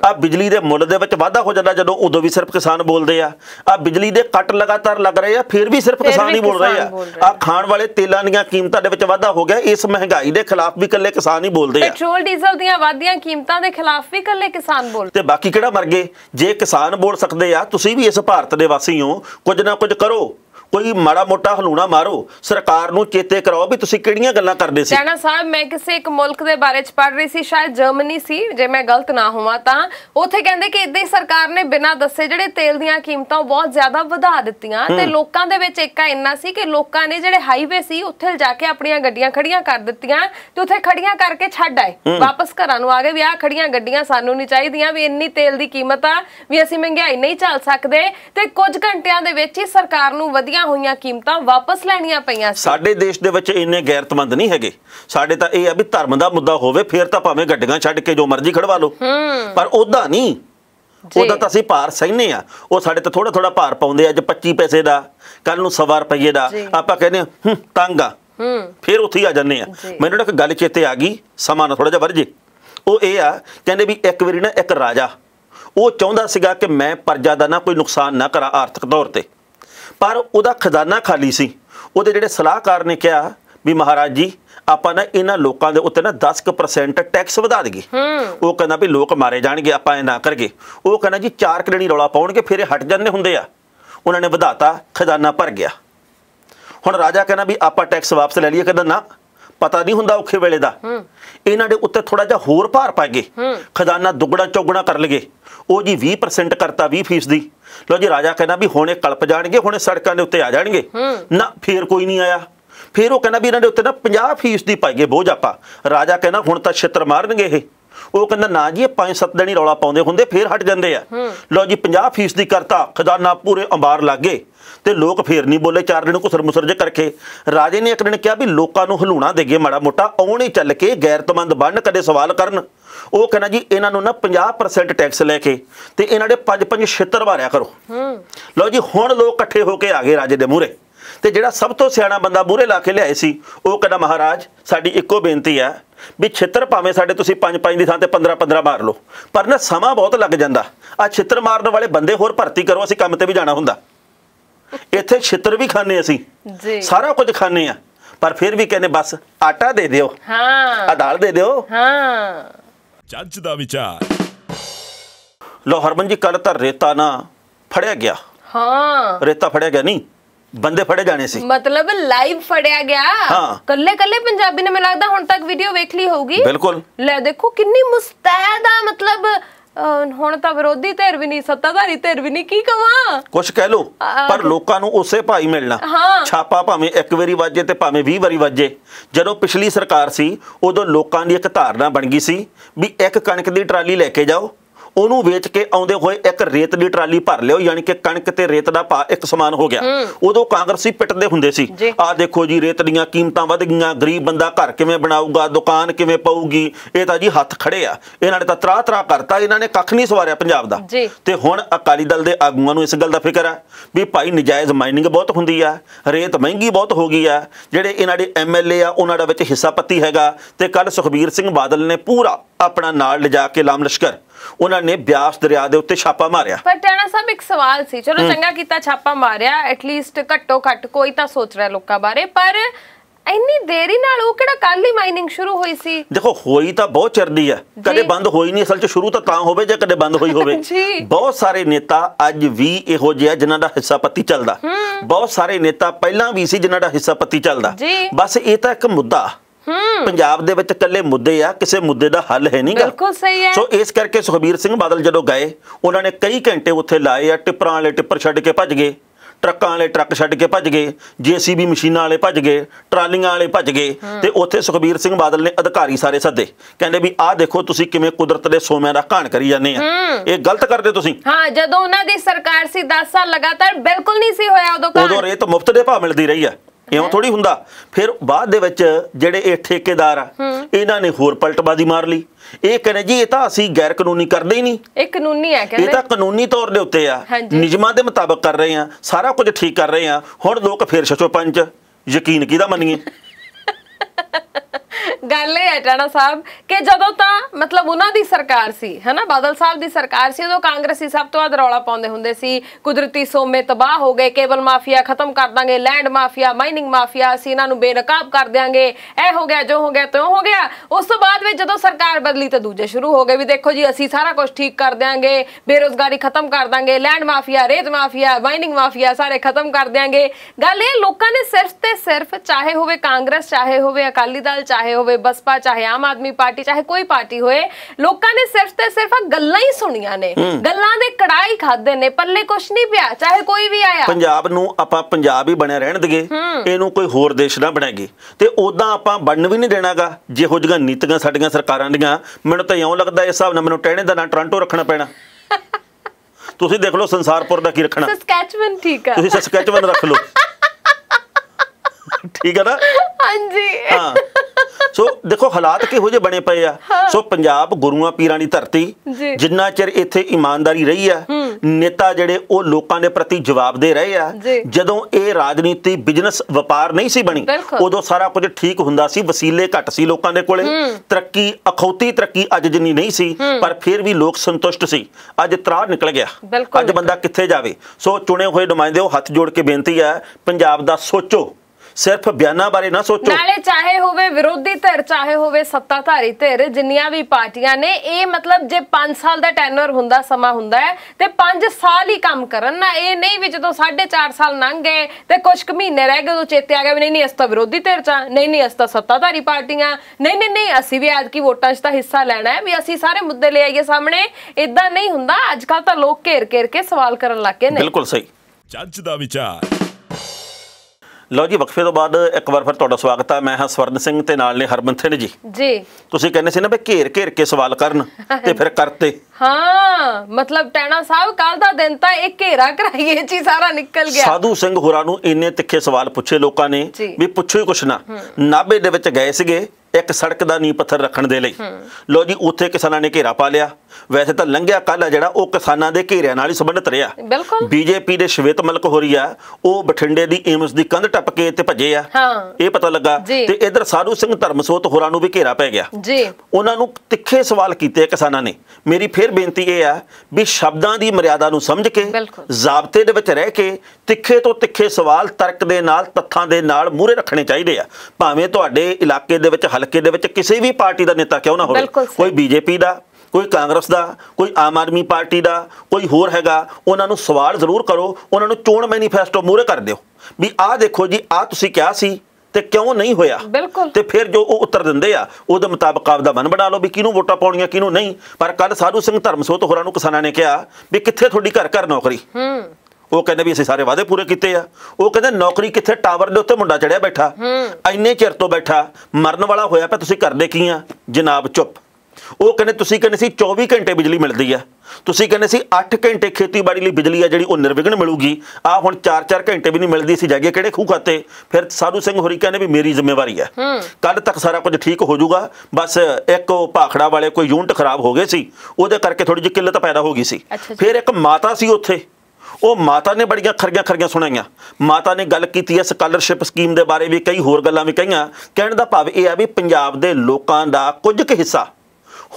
ਆ ਬਿਜਲੀ ਦੇ ਮੁੱਲ ਦੇ ਵਿੱਚ ਵਾਧਾ ਹੋ ਜਾਂਦਾ ਜਦੋਂ ਉਦੋਂ ਵੀ ਸਿਰਫ ਕਿਸਾਨ ਬੋਲਦੇ ਆ ਆ ਬਿਜਲੀ ਦੇ ਕੱਟ ਲਗਾਤਾਰ ਲੱਗ ਰਹੇ ਆ ਫਿਰ ਵੀ ਸਿਰਫ ਕਿਸਾਨ ਹੀ ਬੋਲ ਰਹੇ ਆ ਆ ਖਾਣ ਵਾਲੇ ਤੇਲਾਂ ਦੀਆਂ ਕੀਮਤਾਂ ਦੇ ਵਿੱਚ ਵਾਧਾ ਹੋ ਗਿਆ ਇਸ ਮਹਿੰਗਾਈ ਦੇ ਖਿਲਾਫ ਵੀ ਇਕੱਲੇ ਕਿਸਾਨ ਹੀ ਬੋਲਦੇ ਆ ਪੈਟਰੋਲ ਡੀਜ਼ਲ ਦੀਆਂ ਵਾਧੀਆਂ ਕੀਮਤਾਂ ਦੇ ਖਿਲਾਫ ਵੀ ਇਕੱਲੇ ਕਿਸਾਨ ਬੋਲਦੇ ਤੇ ਬਾਕੀ ਕਿਹੜਾ ਮਰ ਗਏ ਜੇ ਕਿਸਾਨ ਬੋਲ ਸਕਦੇ ਆ ਤੁਸੀਂ ਵੀ ਇਸ ਭਾਰਤ ਦੇ ਵਾਸੀ ਹੋ ਕੁਝ ਨਾ ਕੁਝ ਕਰੋ ਕੋਈ ਮਾੜਾ ਮੋਟਾ ਹਲੂਣਾ ਮਾਰੋ ਸਰਕਾਰ ਨੂੰ ਚੇਤੇ ਕਰਾਓ ਵੀ ਤੁਸੀਂ ਕਿਹੜੀਆਂ ਗੱਲਾਂ ਕਰਦੇ ਸੀ ਟੈਣਾ ਸਾਹਿਬ ਮੈਂ ਕਿਸੇ ਇੱਕ ਮੁਲਕ ਦੇ ਬਾਰੇ ਚ ਪੜ੍ਹ ਰਹੀ ਸੀ ਸ਼ਾਇਦ ਜਰਮਨੀ ਸੀ ਜੇ ਮੈਂ ਗਲਤ ਨਾ ਹੋਵਾਂ ਤਾਂ ਉੱਥੇ ਕਹਿੰਦੇ ਕਿ ਇਦਾਂ ਹੀ ਸਰਕਾਰ ਨੇ ਬਿਨਾਂ ਦੱਸੇ ਜਿਹੜੇ ਤੇਲ ਦੀਆਂ ਕੀਮਤਾਂ ਬਹੁਤ ਜ਼ਿਆਦਾ ਵਧਾ ਦਿੱਤੀਆਂ ਤੇ ਲੋਕਾਂ ਦੇ ਵਿੱਚ ਇੱਕਾ ਇੰਨਾ ਸੀ ਕਿ ਲੋਕਾਂ ਨੇ ਜਿਹੜੇ ਹਾਈਵੇ ਸੀ ਉੱਥੇ ਜਾ ਕੇ ਆਪਣੀਆਂ ਗੱਡੀਆਂ ਖੜੀਆਂ ਕਰ ਦਿੱਤੀਆਂ ਤੇ ਉੱਥੇ ਖੜੀਆਂ ਕਰਕੇ ਛੱਡ ਆਏ ਵਾਪਸ ਘਰਾਂ ਨੂੰ ਆ ਗਏ ਵੀ ਆਹ ਖੜੀਆਂ ਗੱਡੀਆਂ ਸਾਨੂੰ ਨਹੀਂ ਚਾਹੀਦੀਆਂ ਵੀ ਇੰਨੀ ਤੇਲ ਦੀ ਕੀਮਤ ਆ ਵੀ ਅਸੀਂ ਮਹਿੰਗਾਈ ਨਹੀਂ ਝੱਲ ਸਕਦੇ ਤੇ ਕੁਝ ਘੰਟਿਆਂ ਦੇ ਵਿੱਚ ਹੀ ਸਰਕਾਰ ਨੂੰ ਵਧੀਆ ਵਧੀਆਂ ਹੋਈਆਂ ਕੀਮਤਾਂ ਵਾਪਸ ਲੈਣੀਆਂ ਪਈਆਂ ਸੀ ਸਾਡੇ ਦੇਸ਼ ਦੇ ਵਿੱਚ ਇੰਨੇ ਗੈਰਤਮੰਦ ਨਹੀਂ ਹੈਗੇ ਸਾਡੇ ਤਾਂ ਇਹ ਆ ਵੀ ਧਰਮ ਦਾ ਮੁੱਦਾ ਹੋਵੇ ਫਿਰ ਤਾਂ ਭਾਵੇਂ ਗੱਡੀਆਂ ਛੱਡ ਕੇ ਜੋ ਮਰਜ਼ੀ ਖੜਵਾ ਲਓ ਪਰ ਉਹਦਾ ਨਹੀਂ ਉਹਦਾ ਤਾਂ ਅਸੀਂ ਭਾਰ ਸਹਿਨੇ ਆ ਉਹ ਸਾਡੇ ਤੇ ਥੋੜਾ ਥੋੜਾ ਭਾਰ ਪਾਉਂਦੇ ਅੱਜ 25 ਪੈਸੇ ਦਾ ਕੱਲ ਨੂੰ ਸਵਾਰ ਰੁਪਏ ਦਾ ਆਪਾਂ ਕਹਿੰਦੇ ਤੰਗ ਆ ਫਿਰ ਉੱਥੇ ਹੀ ਆ ਜਾਂਦੇ ਆ ਮੈਨੂੰ ਇੱਕ ਗੱਲ ਚੇਤੇ ਆ ਗਈ ਸਮਾਂ ਨਾ ਥੋੜਾ ਜਿਹਾ ਵਰਜੇ ਉਹ ਇਹ ਆ ਕਹਿੰਦੇ ਵੀ ਇੱਕ ਵਾਰੀ ਨਾ ਇੱਕ ਰਾਜਾ ਉਹ ਚਾਹੁੰਦਾ ਸੀਗਾ ਕਿ ਮੈਂ ਪਰਜਾ ਦਾ ਨਾ ਕੋਈ ਨੁਕਸਾਨ ਨਾ ਕਰਾਂ ਆਰਥਿਕ ਤੌਰ ਤੇ ਪਰ ਉਹਦਾ ਖਜ਼ਾਨਾ ਖਾਲੀ ਸੀ ਉਹਦੇ ਜਿਹੜੇ ਸਲਾਹਕਾਰ ਨੇ ਕਿਹਾ ਵੀ ਮਹਾਰਾਜ ਜੀ ਆਪਾਂ ਨਾ ਇਹਨਾਂ ਲੋਕਾਂ ਦੇ ਉੱਤੇ ਨਾ 10% ਟੈਕਸ ਵਧਾ ਦਈਏ ਉਹ ਕਹਿੰਦਾ ਵੀ ਲੋਕ ਮਾਰੇ ਜਾਣਗੇ ਆਪਾਂ ਇਹ ਨਾ ਕਰਗੇ ਉਹ ਕਹਿੰਦਾ ਜੀ ਚਾਰ ਕਰਣੀ ਰੌਲਾ ਪਾਉਣਗੇ ਫਿਰ ਇਹ ਹਟ ਜਾਂਦੇ ਹੁੰਦੇ ਆ ਉਹਨਾਂ ਨੇ ਵਧਾਤਾ ਖਜ਼ਾਨਾ ਭਰ ਗਿਆ ਹੁਣ ਰਾਜਾ ਕਹਿੰਦਾ ਵੀ ਆਪਾਂ ਟੈਕਸ ਵਾਪਸ ਲੈ ਲਈਏ ਕਹਿੰਦਾ ਨਾ ਪਤਾ ਨਹੀਂ ਹੁੰਦਾ ਔਖੇ ਵੇਲੇ ਦਾ ਇਹਨਾਂ ਦੇ ਉੱਤੇ ਥੋੜਾ ਜਿਹਾ ਹੋਰ ਭਾਰ ਪਾਏਗੇ ਖਜ਼ਾਨਾ ਦੁੱਗਣਾ ਚੌਗਣਾ ਕਰ ਲਗੇ ਉਹ ਜੀ 20% ਕਰਤਾ 20% ਦੀ ਲੋ ਜੀ ਰਾਜਾ ਕਹਿੰਦਾ ਵੀ ਹੁਣੇ ਕਲਪ ਜਾਣਗੇ ਹੁਣੇ ਸੜਕਾਂ ਦੇ ਉੱਤੇ ਆ ਜਾਣਗੇ ਨਾ ਫੇਰ ਕੋਈ ਨਹੀਂ ਆਇਆ ਫੇਰ ਉਹ ਕਹਿੰਦਾ ਵੀ ਇਹਨਾਂ ਦੇ ਉੱਤੇ ਨਾ 50% ਦੀ ਪਾਈਏ ਬੋਝ ਆਪਾਂ ਰਾਜਾ ਕਹਿੰਦਾ ਹੁਣ ਤਾਂ ਛਿੱਤਰ ਮਾਰਨਗੇ ਇਹ ਉਹ ਕਹਿੰਦਾ ਨਾ ਜੀ ਇਹ 5-7 ਦਿਨ ਹੀ ਰੌਲਾ ਪਾਉਂਦੇ ਹੁੰਦੇ ਫੇਰ ਹਟ ਜਾਂਦੇ ਆ ਲੋ ਜੀ 50% ਦੀ ਕਰਤਾ ਖਜ਼ਾਨਾ ਪੂਰੇ ਅੰਬਾਰ ਲੱਗੇ ਤੇ ਲੋਕ ਫੇਰ ਨਹੀਂ ਬੋਲੇ ਚਾਰ ਦਿਨ ਘੁਸਰ ਮੁਸਰ ਜੇ ਕਰਕੇ ਰਾਜੇ ਨੇ ਇੱਕ ਦਿਨ ਕਿਹਾ ਵੀ ਲੋਕਾਂ ਨੂੰ ਹਲੂਣਾ ਦੇਗੇ ਮਾੜਾ ਮੋਟਾ ਆਉਣੇ ਚੱਲ ਕੇ ਗੈਰਤਮੰਦ ਬਣ ਕਦੇ ਸਵਾਲ ਕਰਨ ਉਹ ਕਹਿੰਦਾ ਜੀ ਇਹਨਾਂ ਨੂੰ ਨਾ 50% ਟੈਕਸ ਲੈ ਕੇ ਤੇ ਇਹਨਾਂ ਦੇ ਪੰਜ ਪੰਜ ਛੇਤਰ ਵਾਰਿਆ ਕਰੋ ਹੂੰ ਲਓ ਜੀ ਹੁਣ ਲੋਕ ਇਕੱਠੇ ਹੋ ਕੇ ਆ ਗਏ ਰਾਜੇ ਦੇ ਮੂਹਰੇ ਤੇ ਜਿਹੜਾ ਸਭ ਤੋਂ ਸਿਆਣਾ ਬੰਦਾ ਮੂਹਰੇ ਲਾ ਕੇ ਲਿਆਏ ਸੀ ਉਹ ਕਹਿੰਦਾ ਮਹਾਰਾਜ ਸਾਡੀ ਇੱਕੋ ਬੇਨਤੀ ਹੈ ਵੀ ਛਿੱਤਰ ਭਾਵੇਂ ਸਾਡੇ ਤੁਸੀਂ 5-5 ਦੀ ਥਾਂ ਤੇ 15-15 ਮਾਰ ਲਓ ਪਰ ਨਾ ਸਮਾਂ ਬਹੁਤ ਲੱਗ ਜਾਂਦਾ ਆ ਛਿੱਤਰ ਮਾਰਨ ਵਾਲੇ ਬੰਦੇ ਹੋਰ ਭਰਤੀ ਕਰੋ ਅਸੀਂ ਕੰਮ ਤੇ ਵੀ ਜਾਣਾ ਹੁੰਦਾ ਇੱਥੇ ਛਿੱਤਰ ਵੀ ਖਾਣੇ ਅਸੀਂ ਜੀ ਸਾਰਾ ਕੁਝ ਖਾਣੇ ਆ ਪਰ ਫਿਰ ਵੀ ਕਹਿੰਦੇ ਬਸ ਆਟਾ ਦੇ ਦਿਓ ਹਾਂ ਆ ਦਾਲ ਦੇ ਦਿਓ ਹਾਂ ਜੱਜ ਦਾ ਵਿਚਾਰ ਲੋ ਹਰਮਨ ਜੀ ਕੱਲ ਤਾਂ ਰੇਤਾ ਨਾ ਫੜਿਆ ਗਿਆ ਹਾਂ ਰੇਤਾ ਫੜਿਆ ਗਿਆ ਨਹੀਂ ਬੰਦੇ ਫੜੇ ਜਾਣੇ ਸੀ ਮਤਲਬ ਲਾਈਵ ਫੜਿਆ ਗਿਆ ਕੱਲੇ ਕੱਲੇ ਪੰਜਾਬੀ ਨੇ ਮੈਨੂੰ ਲੱਗਦਾ ਹੁਣ ਤੱਕ ਵੀਡੀਓ ਵੇਖ ਲਈ ਹੋਊਗੀ ਬਿਲਕੁਲ ਲੈ ਦੇਖੋ ਕਿੰਨੀ ਮੁਸਤੈਦ ਆ ਮਤਲਬ ਹੁਣ ਤਾਂ ਵਿਰੋਧੀ ਧਿਰ ਵੀ ਨਹੀਂ ਸੱਤਾਧਾਰੀ ਧਿਰ ਵੀ ਨਹੀਂ ਕੀ ਕਵਾਂ ਕੁਛ ਕਹਿ ਲੋ ਪਰ ਲੋਕਾਂ ਨੂੰ ਉਸੇ ਭਾਈ ਮਿਲਣਾ ਛਾਪਾ ਭਾਵੇਂ ਇੱਕ ਵਾਰੀ ਵੱਜੇ ਤੇ ਭਾਵੇਂ 20 ਵਾਰੀ ਵੱਜੇ ਜਦੋਂ ਪਿਛਲੀ ਸਰਕਾਰ ਸੀ ਉਦੋਂ ਲੋਕਾਂ ਦੀ ਇੱਕ ਧਾਰਨਾ ਬਣ ਗਈ ਸੀ ਵੀ ਇੱਕ ਕਣਕ ਦੀ ਟਰਾਲੀ ਲੈ ਕੇ ਜਾਓ ਉਹਨੂੰ ਵੇਚ ਕੇ ਆਉਂਦੇ ਹੋਏ ਇੱਕ ਰੇਤ ਦੀ ਟਰਾਲੀ ਭਰ ਲਿਓ ਯਾਨੀ ਕਿ ਕਣਕ ਤੇ ਰੇਤ ਦਾ ਭਾਅ ਇੱਕ ਸਮਾਨ ਹੋ ਗਿਆ ਉਦੋਂ ਕਾਂਗਰਸੀ ਪਿੱਟਦੇ ਹੁੰਦੇ ਸੀ ਆ ਦੇਖੋ ਜੀ ਰੇਤ ਦੀਆਂ ਕੀਮਤਾਂ ਵਧ ਗਈਆਂ ਗਰੀਬ ਬੰਦਾ ਘਰ ਕਿਵੇਂ ਬਣਾਊਗਾ ਦੁਕਾਨ ਕਿਵੇਂ ਪਾਊਗੀ ਇਹ ਤਾਂ ਜੀ ਹੱਥ ਖੜੇ ਆ ਇਹਨਾਂ ਨੇ ਤਾਂ ਤਰਾ ਤਰਾ ਕਰਤਾ ਇਹਨਾਂ ਨੇ ਕੱਖ ਨਹੀਂ ਸਵਾਰਿਆ ਪੰਜਾਬ ਦਾ ਤੇ ਹੁਣ ਅਕਾਲੀ ਦਲ ਦੇ ਆਗੂਆਂ ਨੂੰ ਇਸ ਗੱਲ ਦਾ ਫਿਕਰ ਆ ਵੀ ਭਾਈ ਨਜਾਇਜ਼ ਮਾਈਨਿੰਗ ਬਹੁਤ ਹੁੰਦੀ ਆ ਰੇਤ ਮਹਿੰਗੀ ਬਹੁਤ ਹੋ ਗਈ ਆ ਜਿਹੜੇ ਇਹਨਾਂ ਦੇ ਐਮਐਲਏ ਆ ਉਹਨਾਂ ਦਾ ਵਿੱਚ ਹਿੱਸਾ ਪੱਤੀ ਹੈਗਾ ਤੇ ਕੱਲ ਸੁਖਬੀਰ ਸਿੰਘ ਬਾਦਲ ਨੇ ਪੂਰਾ ਆਪਣਾ ਨਾਲ ਲਿਜਾ ਕੇ ਲਾਮ ਲਸ਼ਕਰ ਉਹਨਾਂ ਨੇ ਬਿਆਸ ਦਰਿਆ ਦੇ ਉੱਤੇ ਛਾਪਾ ਮਾਰਿਆ ਪਰ ਟੈਣਾ ਸਾਹਿਬ ਇੱਕ ਸਵਾਲ ਸੀ ਚਲੋ ਚੰਗਾ ਕੀਤਾ ਛਾਪਾ ਮਾਰਿਆ ਐਟਲੀਸਟ ਘੱਟੋ ਘੱਟ ਕੋਈ ਤਾਂ ਸੋਚ ਰਿਹਾ ਲੋਕਾਂ ਬਾਰੇ ਪਰ ਇੰਨੀ ਦੇਰੀ ਨਾਲ ਉਹ ਕਿਹੜਾ ਕੱਲ ਹੀ ਮਾਈਨਿੰਗ ਸ਼ੁਰੂ ਹੋਈ ਸੀ ਦੇਖੋ ਹੋਈ ਤਾਂ ਬਹੁਤ ਚਿਰ ਦੀ ਹੈ ਕਦੇ ਬੰਦ ਹੋਈ ਨਹੀਂ ਅਸਲ 'ਚ ਸ਼ੁਰੂ ਤਾਂ ਤਾਂ ਹੋਵੇ ਜੇ ਕਦੇ ਬੰਦ ਹੋਈ ਹੋਵੇ ਬਹੁਤ ਸਾਰੇ ਨੇਤਾ ਅੱਜ ਵੀ ਇਹੋ ਜਿਹੇ ਜਿਨ੍ਹਾਂ ਦਾ ਹਿੱਸਾ ਪੱਤੀ ਚੱਲਦਾ ਬਹੁਤ ਸਾਰੇ ਨੇਤਾ ਪਹਿਲਾਂ ਵੀ ਸੀ ਜਿਨ੍ਹਾਂ ਦਾ ਹਿੱਸਾ ਪੱਤੀ ਚੱਲਦਾ ਬਸ ਇਹ ਤਾਂ ਇੱਕ ਮੁੱਦਾ ਪੰਜਾਬ ਦੇ ਵਿੱਚ ਇਕੱਲੇ ਮੁੱਦੇ ਆ ਕਿਸੇ ਮੁੱਦੇ ਦਾ ਹੱਲ ਹੈ ਨਹੀਂਗਾ ਬਿਲਕੁਲ ਸਹੀ ਹੈ ਸੋ ਇਸ ਕਰਕੇ ਸੁਖਬੀਰ ਸਿੰਘ ਬਾਦਲ ਜਦੋਂ ਗਏ ਉਹਨਾਂ ਨੇ ਕਈ ਘੰਟੇ ਉੱਥੇ ਲਾਏ ਆ ਟਿਪਰਾਂ ਵਾਲੇ ਟਿਪਰ ਛੱਡ ਕੇ ਭੱਜ ਗਏ ਟਰੱਕਾਂ ਵਾਲੇ ਟਰੱਕ ਛੱਡ ਕੇ ਭੱਜ ਗਏ ਜੀਸੀਬੀ ਮਸ਼ੀਨਾਂ ਵਾਲੇ ਭੱਜ ਗਏ ਟਰਾਲੀਆਂ ਵਾਲੇ ਭੱਜ ਗਏ ਤੇ ਉੱਥੇ ਸੁਖਬੀਰ ਸਿੰਘ ਬਾਦਲ ਨੇ ਅਧਿਕਾਰੀ ਸਾਰੇ ਸੱਦੇ ਕਹਿੰਦੇ ਵੀ ਆਹ ਦੇਖੋ ਤੁਸੀਂ ਕਿਵੇਂ ਕੁਦਰਤ ਦੇ ਸੋਮਿਆਂ ਦਾ ਘਾਣ ਕਰੀ ਜਾਂਦੇ ਆ ਇਹ ਗਲਤ ਕਰਦੇ ਤੁਸੀਂ ਹਾਂ ਜਦੋਂ ਉਹਨਾਂ ਦੀ ਸਰਕਾਰ ਸੀ 10 ਸਾਲ ਲਗਾਤਾਰ ਬਿਲਕੁਲ ਨਹੀਂ ਸੀ ਹੋਇਆ ਉਦੋਂ ਉਦੋਂ ਰੇਤ ਮੁਫਤ ਦੇ ਭਾਅ ਮਿਲਦੀ ਰਹੀ ਆ ਇਉਂ ਥੋੜੀ ਹੁੰਦਾ ਫਿਰ ਬਾਅਦ ਦੇ ਵਿੱਚ ਜਿਹੜੇ ਇਹ ਠੇਕੇਦਾਰ ਆ ਇਹਨਾਂ ਨੇ ਹੋਰ ਪਲਟਬਾਜ਼ੀ ਮਾਰ ਲਈ ਇਹ ਕਹਿੰਦੇ ਜੀ ਇਹ ਤਾਂ ਅਸੀਂ ਗੈਰ ਕਾਨੂੰਨੀ ਕਰਦੇ ਹੀ ਨਹੀਂ ਇਹ ਕਾਨੂੰਨੀ ਹੈ ਕਹਿੰਦੇ ਇਹ ਤਾਂ ਕਾਨੂੰਨੀ ਤੌਰ ਦੇ ਉੱਤੇ ਆ ਨਿਯਮਾਂ ਦੇ ਮੁਤਾਬਕ ਕਰ ਰਹੇ ਆ ਸਾਰਾ ਕੁਝ ਠੀਕ ਕਰ ਰਹੇ ਆ ਹੁਣ ਲੋਕ ਫਿਰ ਪੰਚ ਯਕੀਨ ਕਿਹਦਾ ਮੰਨੀਏ ਗੱਲ ਇਹ ਹੈ ਟਾਣਾ ਸਾਹਿਬ ਕਿ ਜਦੋਂ ਤਾਂ ਮਤਲਬ ਉਹਨਾਂ ਦੀ ਸਰਕਾਰ ਸੀ ਹਨਾ ਬਾਦਲ ਸਾਹਿਬ ਦੀ ਸਰਕਾਰ ਸੀ ਉਦੋਂ ਕਾਂਗਰਸੀ ਸਭ ਤੋਂ ਵੱਧ ਰੌਲਾ ਪਾਉਂਦੇ ਹੁੰਦੇ ਸੀ ਕੁਦਰਤੀ ਸੋਮੇ ਤਬਾਹ ਹੋ ਗਏ ਕੇਵਲ ਮਾਫੀਆ ਖਤਮ ਕਰ ਦਾਂਗੇ ਲੈਂਡ ਮਾਫੀਆ ਮਾਈਨਿੰਗ ਮਾਫੀਆ ਅਸੀਂ ਇਹਨਾਂ ਨੂੰ ਬੇਨਕਾਬ ਕਰ ਦਿਆਂਗੇ ਇਹ ਹੋ ਗਿਆ ਜੋ ਹੋ ਗਿਆ ਤੋ ਹੋ ਗਿਆ ਉਸ ਤੋਂ ਬਾਅਦ ਵਿੱਚ ਜਦੋਂ ਸਰਕਾਰ ਬਦਲੀ ਤਾਂ ਦੂਜੇ ਸ਼ੁਰੂ ਹੋ ਗਏ ਵੀ ਦੇਖੋ ਜੀ ਅਸੀਂ ਸਾਰਾ ਕੁਝ ਠੀਕ ਕਰ ਦਿਆਂਗੇ ਬੇਰੋਜ਼ਗਾਰੀ ਖਤਮ ਕਰ ਦਾਂਗੇ ਲੈਂਡ ਮਾਫੀਆ ਰੇਤ ਮਾਫੀਆ ਮਾਈਨਿੰਗ ਮਾਫੀਆ ਸਾਰੇ ਖਤਮ ਕਰ ਦਿਆਂਗੇ ਗੱਲ ਇਹ ਲੋਕਾਂ ਨੇ ਸਿਰਫ ਤੇ ਸਿਰਫ ਚਾਹੇ ਹੋਵੇ ਕਾਂਗਰਸ ਚਾਹੇ ਹੋਵੇ ਅਕਾਲੀ ਦਲ ਚਾਹੇ ਹੋਵੇ ਹੋਵੇ ਬਸਪਾ ਚਾਹੇ ਆਮ ਆਦਮੀ ਪਾਰਟੀ ਚਾਹੇ ਕੋਈ ਪਾਰਟੀ ਹੋਏ ਲੋਕਾਂ ਨੇ ਸਿਰਫ ਤੇ ਸਿਰਫ ਗੱਲਾਂ ਹੀ ਸੁਣੀਆਂ ਨੇ ਗੱਲਾਂ ਦੇ ਕੜਾਈ ਖਾਦੇ ਨੇ ਪੱਲੇ ਕੁਛ ਨਹੀਂ ਪਿਆ ਚਾਹੇ ਕੋਈ ਵੀ ਆਇਆ ਪੰਜਾਬ ਨੂੰ ਆਪਾਂ ਪੰਜਾਬ ਹੀ ਬਣਿਆ ਰਹਿਣ ਦਗੇ ਇਹਨੂੰ ਕੋਈ ਹੋਰ ਦੇਸ਼ ਨਾ ਬਣਾਗੇ ਤੇ ਉਦਾਂ ਆਪਾਂ ਬਣਨ ਵੀ ਨਹੀਂ ਦੇਣਾਗਾ ਜਿਹੋ ਜਿਹਾ ਨੀਤੀਆਂ ਸਾਡੀਆਂ ਸਰਕਾਰਾਂ ਦੀਆਂ ਮੈਨੂੰ ਤਾਂ ਇਉਂ ਲੱਗਦਾ ਇਸ ਸਭ ਨਾਲ ਮੈਨੂੰ ਟਹਿਣੇ ਦਾ ਨਾਂ ਟ੍ਰਾਂਟੋ ਰੱਖਣਾ ਪੈਣਾ ਤੁਸੀਂ ਦੇਖ ਲਓ ਸੰਸਾਰਪੁਰ ਦਾ ਕੀ ਰੱਖਣਾ ਸਕੈਚਵਨ ਠੀਕ ਆ ਤੁਸੀਂ ਸਕੈਚਵਨ ਰੱਖ ਲਓ ਠੀਕ ਹੈ ਨਾ ਹਾਂਜੀ ਹਾਂ ਸੋ ਦੇਖੋ ਹਾਲਾਤ ਕਿਹੋ ਜਿਹੇ ਬਣੇ ਪਏ ਆ ਸੋ ਪੰਜਾਬ ਗੁਰੂਆਂ ਪੀਰਾਂ ਦੀ ਧਰਤੀ ਜਿੰਨਾ ਚਿਰ ਇੱਥੇ ਇਮਾਨਦਾਰੀ ਰਹੀ ਆ ਨੇਤਾ ਜਿਹੜੇ ਉਹ ਲੋਕਾਂ ਦੇ ਪ੍ਰਤੀ ਜਵਾਬ ਦੇ ਰਹੇ ਆ ਜਦੋਂ ਇਹ ਰਾਜਨੀਤੀ ਬਿਜ਼ਨਸ ਵਪਾਰ ਨਹੀਂ ਸੀ ਬਣੀ ਉਦੋਂ ਸਾਰਾ ਕੁਝ ਠੀਕ ਹੁੰਦਾ ਸੀ ਵਸੀਲੇ ਘੱਟ ਸੀ ਲੋਕਾਂ ਦੇ ਕੋਲੇ ਤਰੱਕੀ ਅਖੌਤੀ ਤਰੱਕੀ ਅੱਜ ਜਿੰਨੀ ਨਹੀਂ ਸੀ ਪਰ ਫਿਰ ਵੀ ਲੋਕ ਸੰਤੁਸ਼ਟ ਸੀ ਅੱਜ ਤਰਾਹ ਨਿਕਲ ਗਿਆ ਅੱਜ ਬੰਦਾ ਕਿੱਥੇ ਜਾਵੇ ਸੋ ਚੁਣੇ ਹੋਏ ਨੁਮਾਇੰਦੇ ਉਹ ਹੱਥ ਜੋੜ ਕੇ ਬੇਨਤੀ ਹੈ ਪੰਜਾਬ ਦਾ ਸੋਚੋ ਸਿਰਫ ਬਿਆਨਾਂ ਬਾਰੇ ਨਾ ਸੋਚੋ ਨਾਲੇ ਚਾਹੇ ਹੋਵੇ ਵਿਰੋਧੀ ਧਿਰ ਚਾਹੇ ਹੋਵੇ ਸੱਤਾਧਾਰੀ ਧਿਰ ਜਿੰਨੀਆਂ ਵੀ ਪਾਰਟੀਆਂ ਨੇ ਇਹ ਮਤਲਬ ਜੇ 5 ਸਾਲ ਦਾ ਟੈਨਰ ਹੁੰਦਾ ਸਮਾਂ ਹੁੰਦਾ ਹੈ ਤੇ 5 ਸਾਲ ਹੀ ਕੰਮ ਕਰਨ ਨਾ ਇਹ ਨਹੀਂ ਵੀ ਜਦੋਂ 4.5 ਸਾਲ ਲੰਘ ਗਏ ਤੇ ਕੁਝ ਕੁ ਮਹੀਨੇ ਰਹਿ ਗਏ ਉਹ ਚੇਤੇ ਆ ਗਿਆ ਵੀ ਨਹੀਂ ਨਹੀਂ ਅਸਤਾ ਤਾਂ ਵਿਰੋਧੀ ਧਿਰ ਚ ਨਹੀਂ ਨਹੀਂ ਅਸਤਾ ਤਾਂ ਸੱਤਾਧਾਰੀ ਪਾਰਟੀਆਂ ਨਹੀਂ ਨਹੀਂ ਨਹੀਂ ਅਸੀਂ ਵੀ ਕੀ ਵੋਟਾਂ 'ਚ ਤਾਂ ਹਿੱਸਾ ਲੈਣਾ ਹੈ ਵੀ ਅਸੀਂ ਸਾਰੇ ਮੁੱਦੇ ਲੈ ਆਈਏ ਸਾਹਮਣੇ ਇਦਾਂ ਨਹੀਂ ਹੁੰਦਾ ਅੱਜ ਕੱਲ ਤਾਂ ਲੋਕ ਘੇਰ ਘੇਰ ਕੇ ਸਵਾਲ ਕਰਨ ਲੱਗ ਗਏ ਨੇ ਬਿਲਕੁਲ ਸਹੀ ਜੱਜ ਦਾ ਵਿਚਾਰ ਲੋ ਜੀ ਵਕਫੇ ਤੋਂ ਬਾਅਦ ਇੱਕ ਵਾਰ ਫਿਰ ਤੁਹਾਡਾ ਸਵਾਗਤ ਹੈ ਮੈਂ ਹਾਂ ਸਵਰਨ ਸਿੰਘ ਤੇ ਨਾਲ ਨੇ ਹਰਮਨ ਸਿੰਘ ਜੀ ਜੀ ਤੁਸੀਂ ਕਹਿੰਦੇ ਸੀ ਨਾ ਵੀ ਘੇਰ ਘੇਰ ਕੇ ਸਵਾਲ ਕਰਨ ਤੇ ਫਿਰ ਕਰਤੇ ਹਾਂ ਮਤਲਬ ਟੈਣਾ ਸਾਹਿਬ ਕੱਲ ਦਾ ਦਿਨ ਤਾਂ ਇਹ ਘੇਰਾ ਕਰਾਈਏ ਜੀ ਸਾਰਾ ਨਿਕਲ ਗਿਆ ਸਾਧੂ ਸਿੰਘ ਹੋਰਾਂ ਨੂੰ ਇੰਨੇ ਤਿੱਖੇ ਸਵਾਲ ਪੁੱਛੇ ਲੋਕਾਂ ਨੇ ਵੀ ਪੁੱਛੋ ਹੀ ਕੁਛ ਨਾ ਨਾਬੇ ਦੇ ਵਿੱਚ ਗਏ ਸੀਗੇ ਇੱਕ ਸੜਕ ਦਾ ਨੀ ਪੱਥਰ ਰੱਖਣ ਦੇ ਲਈ ਲੋ ਜੀ ਉੱਥੇ ਕਿਸਾਨਾਂ ਨੇ ਘੇਰਾ ਪਾ ਲਿਆ ਵੈਸੇ ਤਾਂ ਲੰਘਿਆ ਕੱਲ ਆ ਜਿਹੜਾ ਉਹ ਕਿਸਾਨਾਂ ਦੇ ਘੇਰਿਆਂ ਨਾਲ ਹੀ ਸੰਬੰਧਿਤ ਰਿਹਾ ਬੀਜੇਪੀ ਦੇ ਸ਼ਵੇਤ ਮਲਕ ਹੋਰੀ ਆ ਉਹ ਬਠਿੰਡੇ ਦੀ ਏਮਸ ਦੀ ਕੰਧ ਟੱਪ ਕੇ ਤੇ ਭੱਜੇ ਆ ਇਹ ਪਤਾ ਲੱਗਾ ਤੇ ਇਧਰ ਸਾਧੂ ਸਿੰਘ ਧਰਮਸੋਤ ਹੋਰਾਂ ਨੂੰ ਵੀ ਘੇਰਾ ਪੈ ਗਿਆ ਜੀ ਉਹਨਾਂ ਨੂੰ ਤਿੱਖੇ ਸਵਾਲ ਕੀਤੇ ਕਿਸਾਨਾਂ ਨੇ ਮੇਰੀ ਫੇਰ ਬੇਨਤੀ ਇਹ ਆ ਵੀ ਸ਼ਬਦਾਂ ਦੀ ਮਰਿਆਦਾ ਨੂੰ ਸਮਝ ਕੇ ਜ਼ਾਬਤੇ ਦੇ ਵਿੱਚ ਰਹਿ ਕੇ ਤਿੱਖੇ ਤੋਂ ਤਿੱਖੇ ਸਵਾਲ ਤਰਕ ਦੇ ਨਾਲ ਤੱਥਾਂ ਦੇ ਨਾਲ ਮੂਰੇ ਰੱਖਣੇ ਚਾਹੀਦੇ ਆ ਭਾਵੇਂ ਤੁਹਾਡੇ ਇਲਾਕੇ ਦੇ ਵਿੱਚ ਹਲਕੇ ਦੇ ਵਿੱਚ ਕਿਸੇ ਵੀ ਪਾਰਟੀ ਦਾ ਨੇਤਾ ਕਿਉਂ ਨਾ ਹੋਵੇ ਕੋਈ ਬੀਜੇਪੀ ਦਾ ਕੋਈ ਕਾਂਗਰਸ ਦਾ ਕੋਈ ਆਮ ਆਦਮੀ ਪਾਰਟੀ ਦਾ ਕੋਈ ਹੋਰ ਹੈਗਾ ਉਹਨਾਂ ਨੂੰ ਸਵਾਲ ਜ਼ਰੂਰ ਕਰੋ ਉਹਨਾਂ ਨੂੰ ਚੋਣ ਮੈਨੀਫੈਸਟੋ ਮੂਰੇ ਕਰ ਦਿਓ ਵੀ ਆਹ ਦੇਖੋ ਜੀ ਆਹ ਤੁਸੀਂ ਕਿਹਾ ਸੀ ਤੇ ਕਿਉਂ ਨਹੀਂ ਹੋਇਆ ਤੇ ਫਿਰ ਜੋ ਉਹ ਉੱਤਰ ਦਿੰਦੇ ਆ ਉਹਦੇ ਮੁਤਾਬਕ ਆਪ ਦਾ ਮਨ ਬਣਾ ਲਓ ਵੀ ਕਿਹਨੂੰ ਵੋਟਾਂ ਪਾਉਣੀਆਂ ਕਿਹਨੂੰ ਨਹੀਂ ਪਰ ਕੱਲ ਸਾਧੂ ਸਿੰਘ ਧਰਮਸੋਤ ਹੋਰਾਂ ਨੂੰ ਕਿਸਾਨਾਂ ਨੇ ਕਿਹਾ ਵੀ ਕਿੱਥੇ ਤੁਹਾਡੀ ਘਰ ਘਰ ਨੌਕਰੀ ਹੂੰ ਉਹ ਕਹਿੰਦੇ ਵੀ ਅਸੀਂ ਸਾਰੇ ਵਾਅਦੇ ਪੂਰੇ ਕੀਤੇ ਆ ਉਹ ਕਹਿੰਦੇ ਨੌਕਰੀ ਕਿੱਥੇ ਟਾਵਰ ਦੇ ਉੱਤੇ ਮੁੰਡਾ ਚੜਿਆ ਬੈਠਾ ਐਨੇ ਚਿਰ ਤੋਂ ਬੈਠਾ ਮਰਨ ਵਾਲਾ ਹੋਇਆ ਪਿਆ ਤੁਸੀਂ ਕਰਦੇ ਕੀ ਆ ਜਨਾਬ ਚੁੱਪ ਉਹ ਕਹਿੰਦੇ ਤੁਸੀਂ ਕਹਿੰਦੇ ਸੀ 24 ਘੰਟੇ ਬਿਜਲੀ ਮਿਲਦੀ ਆ ਤੁਸੀਂ ਕਹਿੰਦੇ ਸੀ 8 ਘੰਟੇ ਖੇਤੀਬਾੜੀ ਲਈ ਬਿਜਲੀ ਆ ਜਿਹੜੀ ਉਹ ਨਿਰਵਿਘਨ ਮਿਲੂਗੀ ਆ ਹੁਣ 4-4 ਘੰਟੇ ਵੀ ਨਹੀਂ ਮਿਲਦੀ ਸੀ ਜਾਗੇ ਕਿਹੜੇ ਖੂ ਖਾਤੇ ਫਿਰ ਸਾਧੂ ਸਿੰਘ ਹੋਰੀ ਕਹਿੰਦੇ ਵੀ ਮੇਰੀ ਜ਼ਿੰਮੇਵਾਰੀ ਆ ਕੱਲ ਤੱਕ ਸਾਰਾ ਕੁਝ ਠੀਕ ਹੋ ਜਾਊਗਾ ਬਸ ਇੱਕ ਉਹ ਪਾਖੜਾ ਵਾਲੇ ਕੋਈ ਯੂਨਿਟ ਖਰਾਬ ਹੋ ਗਏ ਸੀ ਉਹਦੇ ਕਰਕੇ ਥੋੜੀ ਜਿਹੀ ਕਿੱਲਤ ਪੈਦਾ ਹੋ ਗਈ ਸੀ ਫਿਰ ਇੱਕ ਮਾਤਾ ਸੀ ਉੱਥੇ ਉਹ ਮਾਤਾ ਨੇ ਬੜੀਆਂ ਖਰਗੀਆਂ ਖਰਗੀਆਂ ਸੁਣਾਈਆਂ ਮਾਤਾ ਨੇ ਗੱਲ ਕੀਤੀ ਹੈ ਸਕਾਲਰਸ਼ਿਪ ਸਕੀਮ ਦੇ ਬਾਰੇ ਵੀ ਕਈ ਹੋਰ ਗੱਲਾਂ ਵੀ ਕਹੀਆਂ ਕਹਿਣ ਦਾ ਭਾਵ ਇਹ ਹੈ ਵੀ ਪੰਜਾਬ ਦੇ ਲੋਕਾਂ ਦਾ ਕੁਝ ਕੁ ਹਿੱਸਾ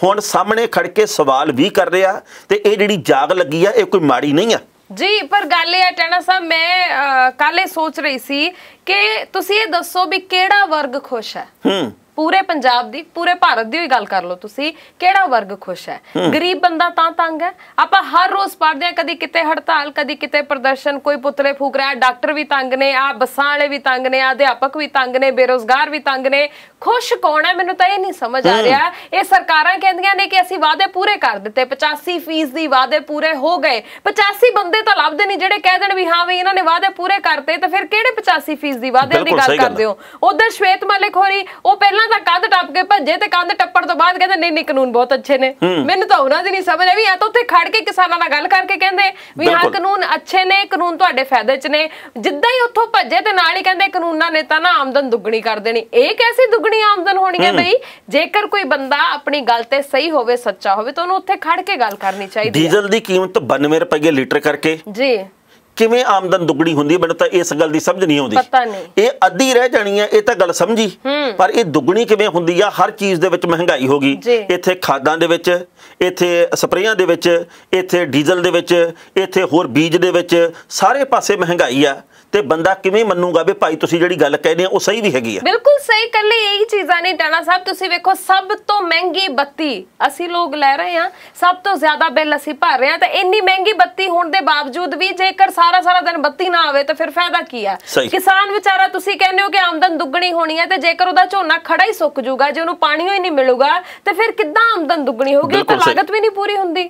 ਹੁਣ ਸਾਹਮਣੇ ਖੜ ਕੇ ਸਵਾਲ ਵੀ ਕਰ ਰਿਹਾ ਤੇ ਇਹ ਜਿਹੜੀ ਜਾਗ ਲੱਗੀ ਆ ਇਹ ਕੋਈ ਮਾੜੀ ਨਹੀਂ ਆ ਜੀ ਪਰ ਗੱਲ ਇਹ ਹੈ ਟੈਣਾ ਸਾਹਿਬ ਮੈਂ ਕੱਲੇ ਸੋਚ ਰਹੀ ਸੀ ਕਿ ਤੁਸੀਂ ਇਹ ਦੱਸੋ ਵੀ ਕਿਹੜਾ ਵਰਗ ਖੁਸ਼ ਹੈ ਹੂੰ ਪੂਰੇ ਪੰਜਾਬ ਦੀ ਪੂਰੇ ਭਾਰਤ ਦੀ ਹੀ ਗੱਲ ਕਰ ਲਓ ਤੁਸੀਂ ਕਿਹੜਾ ਵਰਗ ਖੁਸ਼ ਹੈ ਗਰੀਬ ਬੰਦਾ ਤਾਂ ਤੰਗ ਹੈ ਆਪਾਂ ਹਰ ਰੋਜ਼ ਪੜਦੇ ਆ ਕਦੀ ਕਿਤੇ ਹੜਤਾਲ ਕਦੀ ਕਿਤੇ ਪ੍ਰਦਰਸ਼ਨ ਕੋਈ ਪੁਤਲੇ ਫੂਕ ਰਿਹਾ ਡਾਕਟਰ ਵੀ ਤੰਗ ਨੇ ਆ ਬੱਸਾਂ ਵਾਲੇ ਵੀ ਤੰਗ ਨੇ ਆ ਅਧਿਆਪਕ ਵੀ ਤੰਗ ਨੇ ਬੇਰੋਜ਼ਗਾਰ ਵੀ ਤੰਗ ਨੇ ਖੁਸ਼ ਕੌਣ ਹੈ ਮੈਨੂੰ ਤਾਂ ਇਹ ਨਹੀਂ ਸਮਝ ਆ ਰਿਹਾ ਇਹ ਸਰਕਾਰਾਂ ਕਹਿੰਦੀਆਂ ਨੇ ਕਿ ਅਸੀਂ ਵਾਅਦੇ ਪੂਰੇ ਕਰ ਦਿੱਤੇ 85% ਦੀ ਵਾਅਦੇ ਪੂਰੇ ਹੋ ਗਏ 85 ਬੰਦੇ ਤਾਂ ਲੱਭਦੇ ਨਹੀਂ ਜਿਹੜੇ ਕਹਿ ਦੇਣ ਵੀ ਹਾਂ ਵੀ ਇਹਨਾਂ ਨੇ ਵਾਅਦੇ ਪੂਰੇ ਕਰਤੇ ਤਾਂ ਫਿਰ ਕਿਹੜੇ 85% ਦੀ ਵਾਅਦੇ ਦੀ ਗੱਲ ਕਰਦੇ ਹੋ ਉਧਰ ਸ਼ਵੇਤ ਮਲਿਕ ਹੋਰੀ ਉਹ ਪਹਿਲਾਂ ਤਾਂ ਕੰਧ ਟੱਪ ਕੇ ਭੱਜੇ ਤੇ ਕੰਧ ਟੱਪਣ ਤੋਂ ਬਾਅਦ ਕਹਿੰਦੇ ਨਹੀਂ ਨਹੀਂ ਕਾਨੂੰਨ ਬਹੁਤ ਅੱਛੇ ਨੇ ਮੈਨੂੰ ਤਾਂ ਉਹਨਾਂ ਦੀ ਨਹੀਂ ਸਮਝ ਆ ਵੀ ਆ ਤਾਂ ਉੱਥੇ ਖੜ ਕੇ ਕਿਸਾਨਾਂ ਨਾਲ ਗੱਲ ਕਰਕੇ ਕਹਿੰਦੇ ਵੀ ਹਾਂ ਕਾਨੂੰਨ ਅੱਛੇ ਨੇ ਕਾਨੂੰਨ ਤੁਹਾਡੇ ਫਾਇਦੇ 'ਚ ਨੇ ਜਿੱਦਾਂ ਹੀ ਉੱਥੋਂ ਭੱਜੇ ਤੇ ਨਾਲ ਹੀ ਕਹਿੰਦੇ ਕਾਨੂੰਨਾਂ ਨੇ ਤਾਂ ਨਾ ਆਮਦਨ ਦੁੱਗਣੀ ਕਰ ਦੇਣੀ ਇਹ ਕੈਸੀ ਦੁੱਗਣੀ ਆਮਦਨ ਹੋਣੀ ਹੈ ਬਈ ਜੇਕਰ ਕੋਈ ਬੰਦਾ ਆਪਣੀ ਗੱਲ ਤੇ ਸਹੀ ਹੋਵੇ ਸੱਚਾ ਹੋਵੇ ਤਾਂ ਉਹਨੂੰ ਉੱਥੇ ਖੜ ਕੇ ਗੱਲ ਕਰਨੀ ਚਾਹੀਦੀ ਡੀਜ਼ਲ ਦੀ ਕੀਮਤ 92 ਰੁਪਏ ਲੀਟਰ ਕਰਕੇ ਜੀ ਕਿਵੇਂ ਆਮਦਨ ਦੁੱਗਣੀ ਹੁੰਦੀ ਹੈ ਮੈਨੂੰ ਤਾਂ ਇਸ ਗੱਲ ਦੀ ਸਮਝ ਨਹੀਂ ਆਉਂਦੀ ਪਤਾ ਨਹੀਂ ਇਹ ਅੱਧੀ ਰਹਿ ਜਾਣੀ ਹੈ ਇਹ ਤਾਂ ਗੱਲ ਸਮਝੀ ਪਰ ਇਹ ਦੁੱਗਣੀ ਕਿਵੇਂ ਹੁੰਦੀ ਆ ਹਰ ਚੀਜ਼ ਦੇ ਵਿੱਚ ਮਹਿੰਗਾਈ ਹੋ ਗਈ ਇੱਥੇ ਖਾਦਾਂ ਦੇ ਵਿੱਚ ਇੱਥੇ ਸਪਰੇਆਂ ਦੇ ਵਿੱਚ ਇੱਥੇ ਡੀਜ਼ਲ ਦੇ ਵਿੱਚ ਇੱਥੇ ਹੋਰ ਬੀਜ ਦੇ ਵਿੱਚ ਸਾਰੇ ਪਾਸੇ ਮਹਿੰਗਾਈ ਆ ਤੇ ਬੰਦਾ ਕਿਵੇਂ ਮੰਨੂਗਾ ਵੀ ਭਾਈ ਤੁਸੀਂ ਜਿਹੜੀ ਗੱਲ ਕਹਿੰਦੇ ਆ ਉਹ ਸਹੀ ਵੀ ਹੈਗੀ ਆ ਬਿਲਕੁਲ ਸਹੀ ਕੱਲੇ ਇਹੀ ਚੀਜ਼ਾਂ ਨੇ ਟਾਣਾ ਸਾਹਿਬ ਤੁਸੀਂ ਵੇਖੋ ਸਭ ਤੋਂ ਮਹਿੰਗੀ ਬੱਤੀ ਅਸੀਂ ਲੋਕ ਲੈ ਰਹੇ ਆ ਸਭ ਤੋਂ ਜ਼ਿਆਦਾ ਬਿੱਲ ਅਸੀਂ ਭਰ ਰਹੇ ਆ ਤਾਂ ਇੰਨੀ ਮਹਿੰਗੀ ਬੱਤੀ ਹੋਣ ਦੇ ਬਾਵਜੂਦ ਵੀ ਜੇਕਰ ਸਾਰਾ ਸਾਰਾ ਦਿਨ ਬੱਤੀ ਨਾ ਆਵੇ ਤਾਂ ਫਿਰ ਫਾਇਦਾ ਕੀ ਆ ਕਿਸਾਨ ਵਿਚਾਰਾ ਤੁਸੀਂ ਕਹਿੰਦੇ ਹੋ ਕਿ ਆਮਦਨ ਦੁੱਗਣੀ ਹੋਣੀ ਹੈ ਤੇ ਜੇਕਰ ਉਹਦਾ ਝੋਨਾ ਖੜਾ ਹੀ ਸੁੱਕ ਜਾਊਗਾ ਜੇ ਉਹਨੂੰ ਪਾਣੀ ਹੀ ਨਹੀਂ ਮਿਲੂਗਾ ਤੇ ਫਿਰ ਕਿੱਦਾਂ ਆਮਦਨ ਦੁੱਗਣੀ ਹੋਊਗੀ ਤਾਂ ਲਾਗਤ ਵੀ ਨਹੀਂ ਪੂਰੀ ਹੁੰਦੀ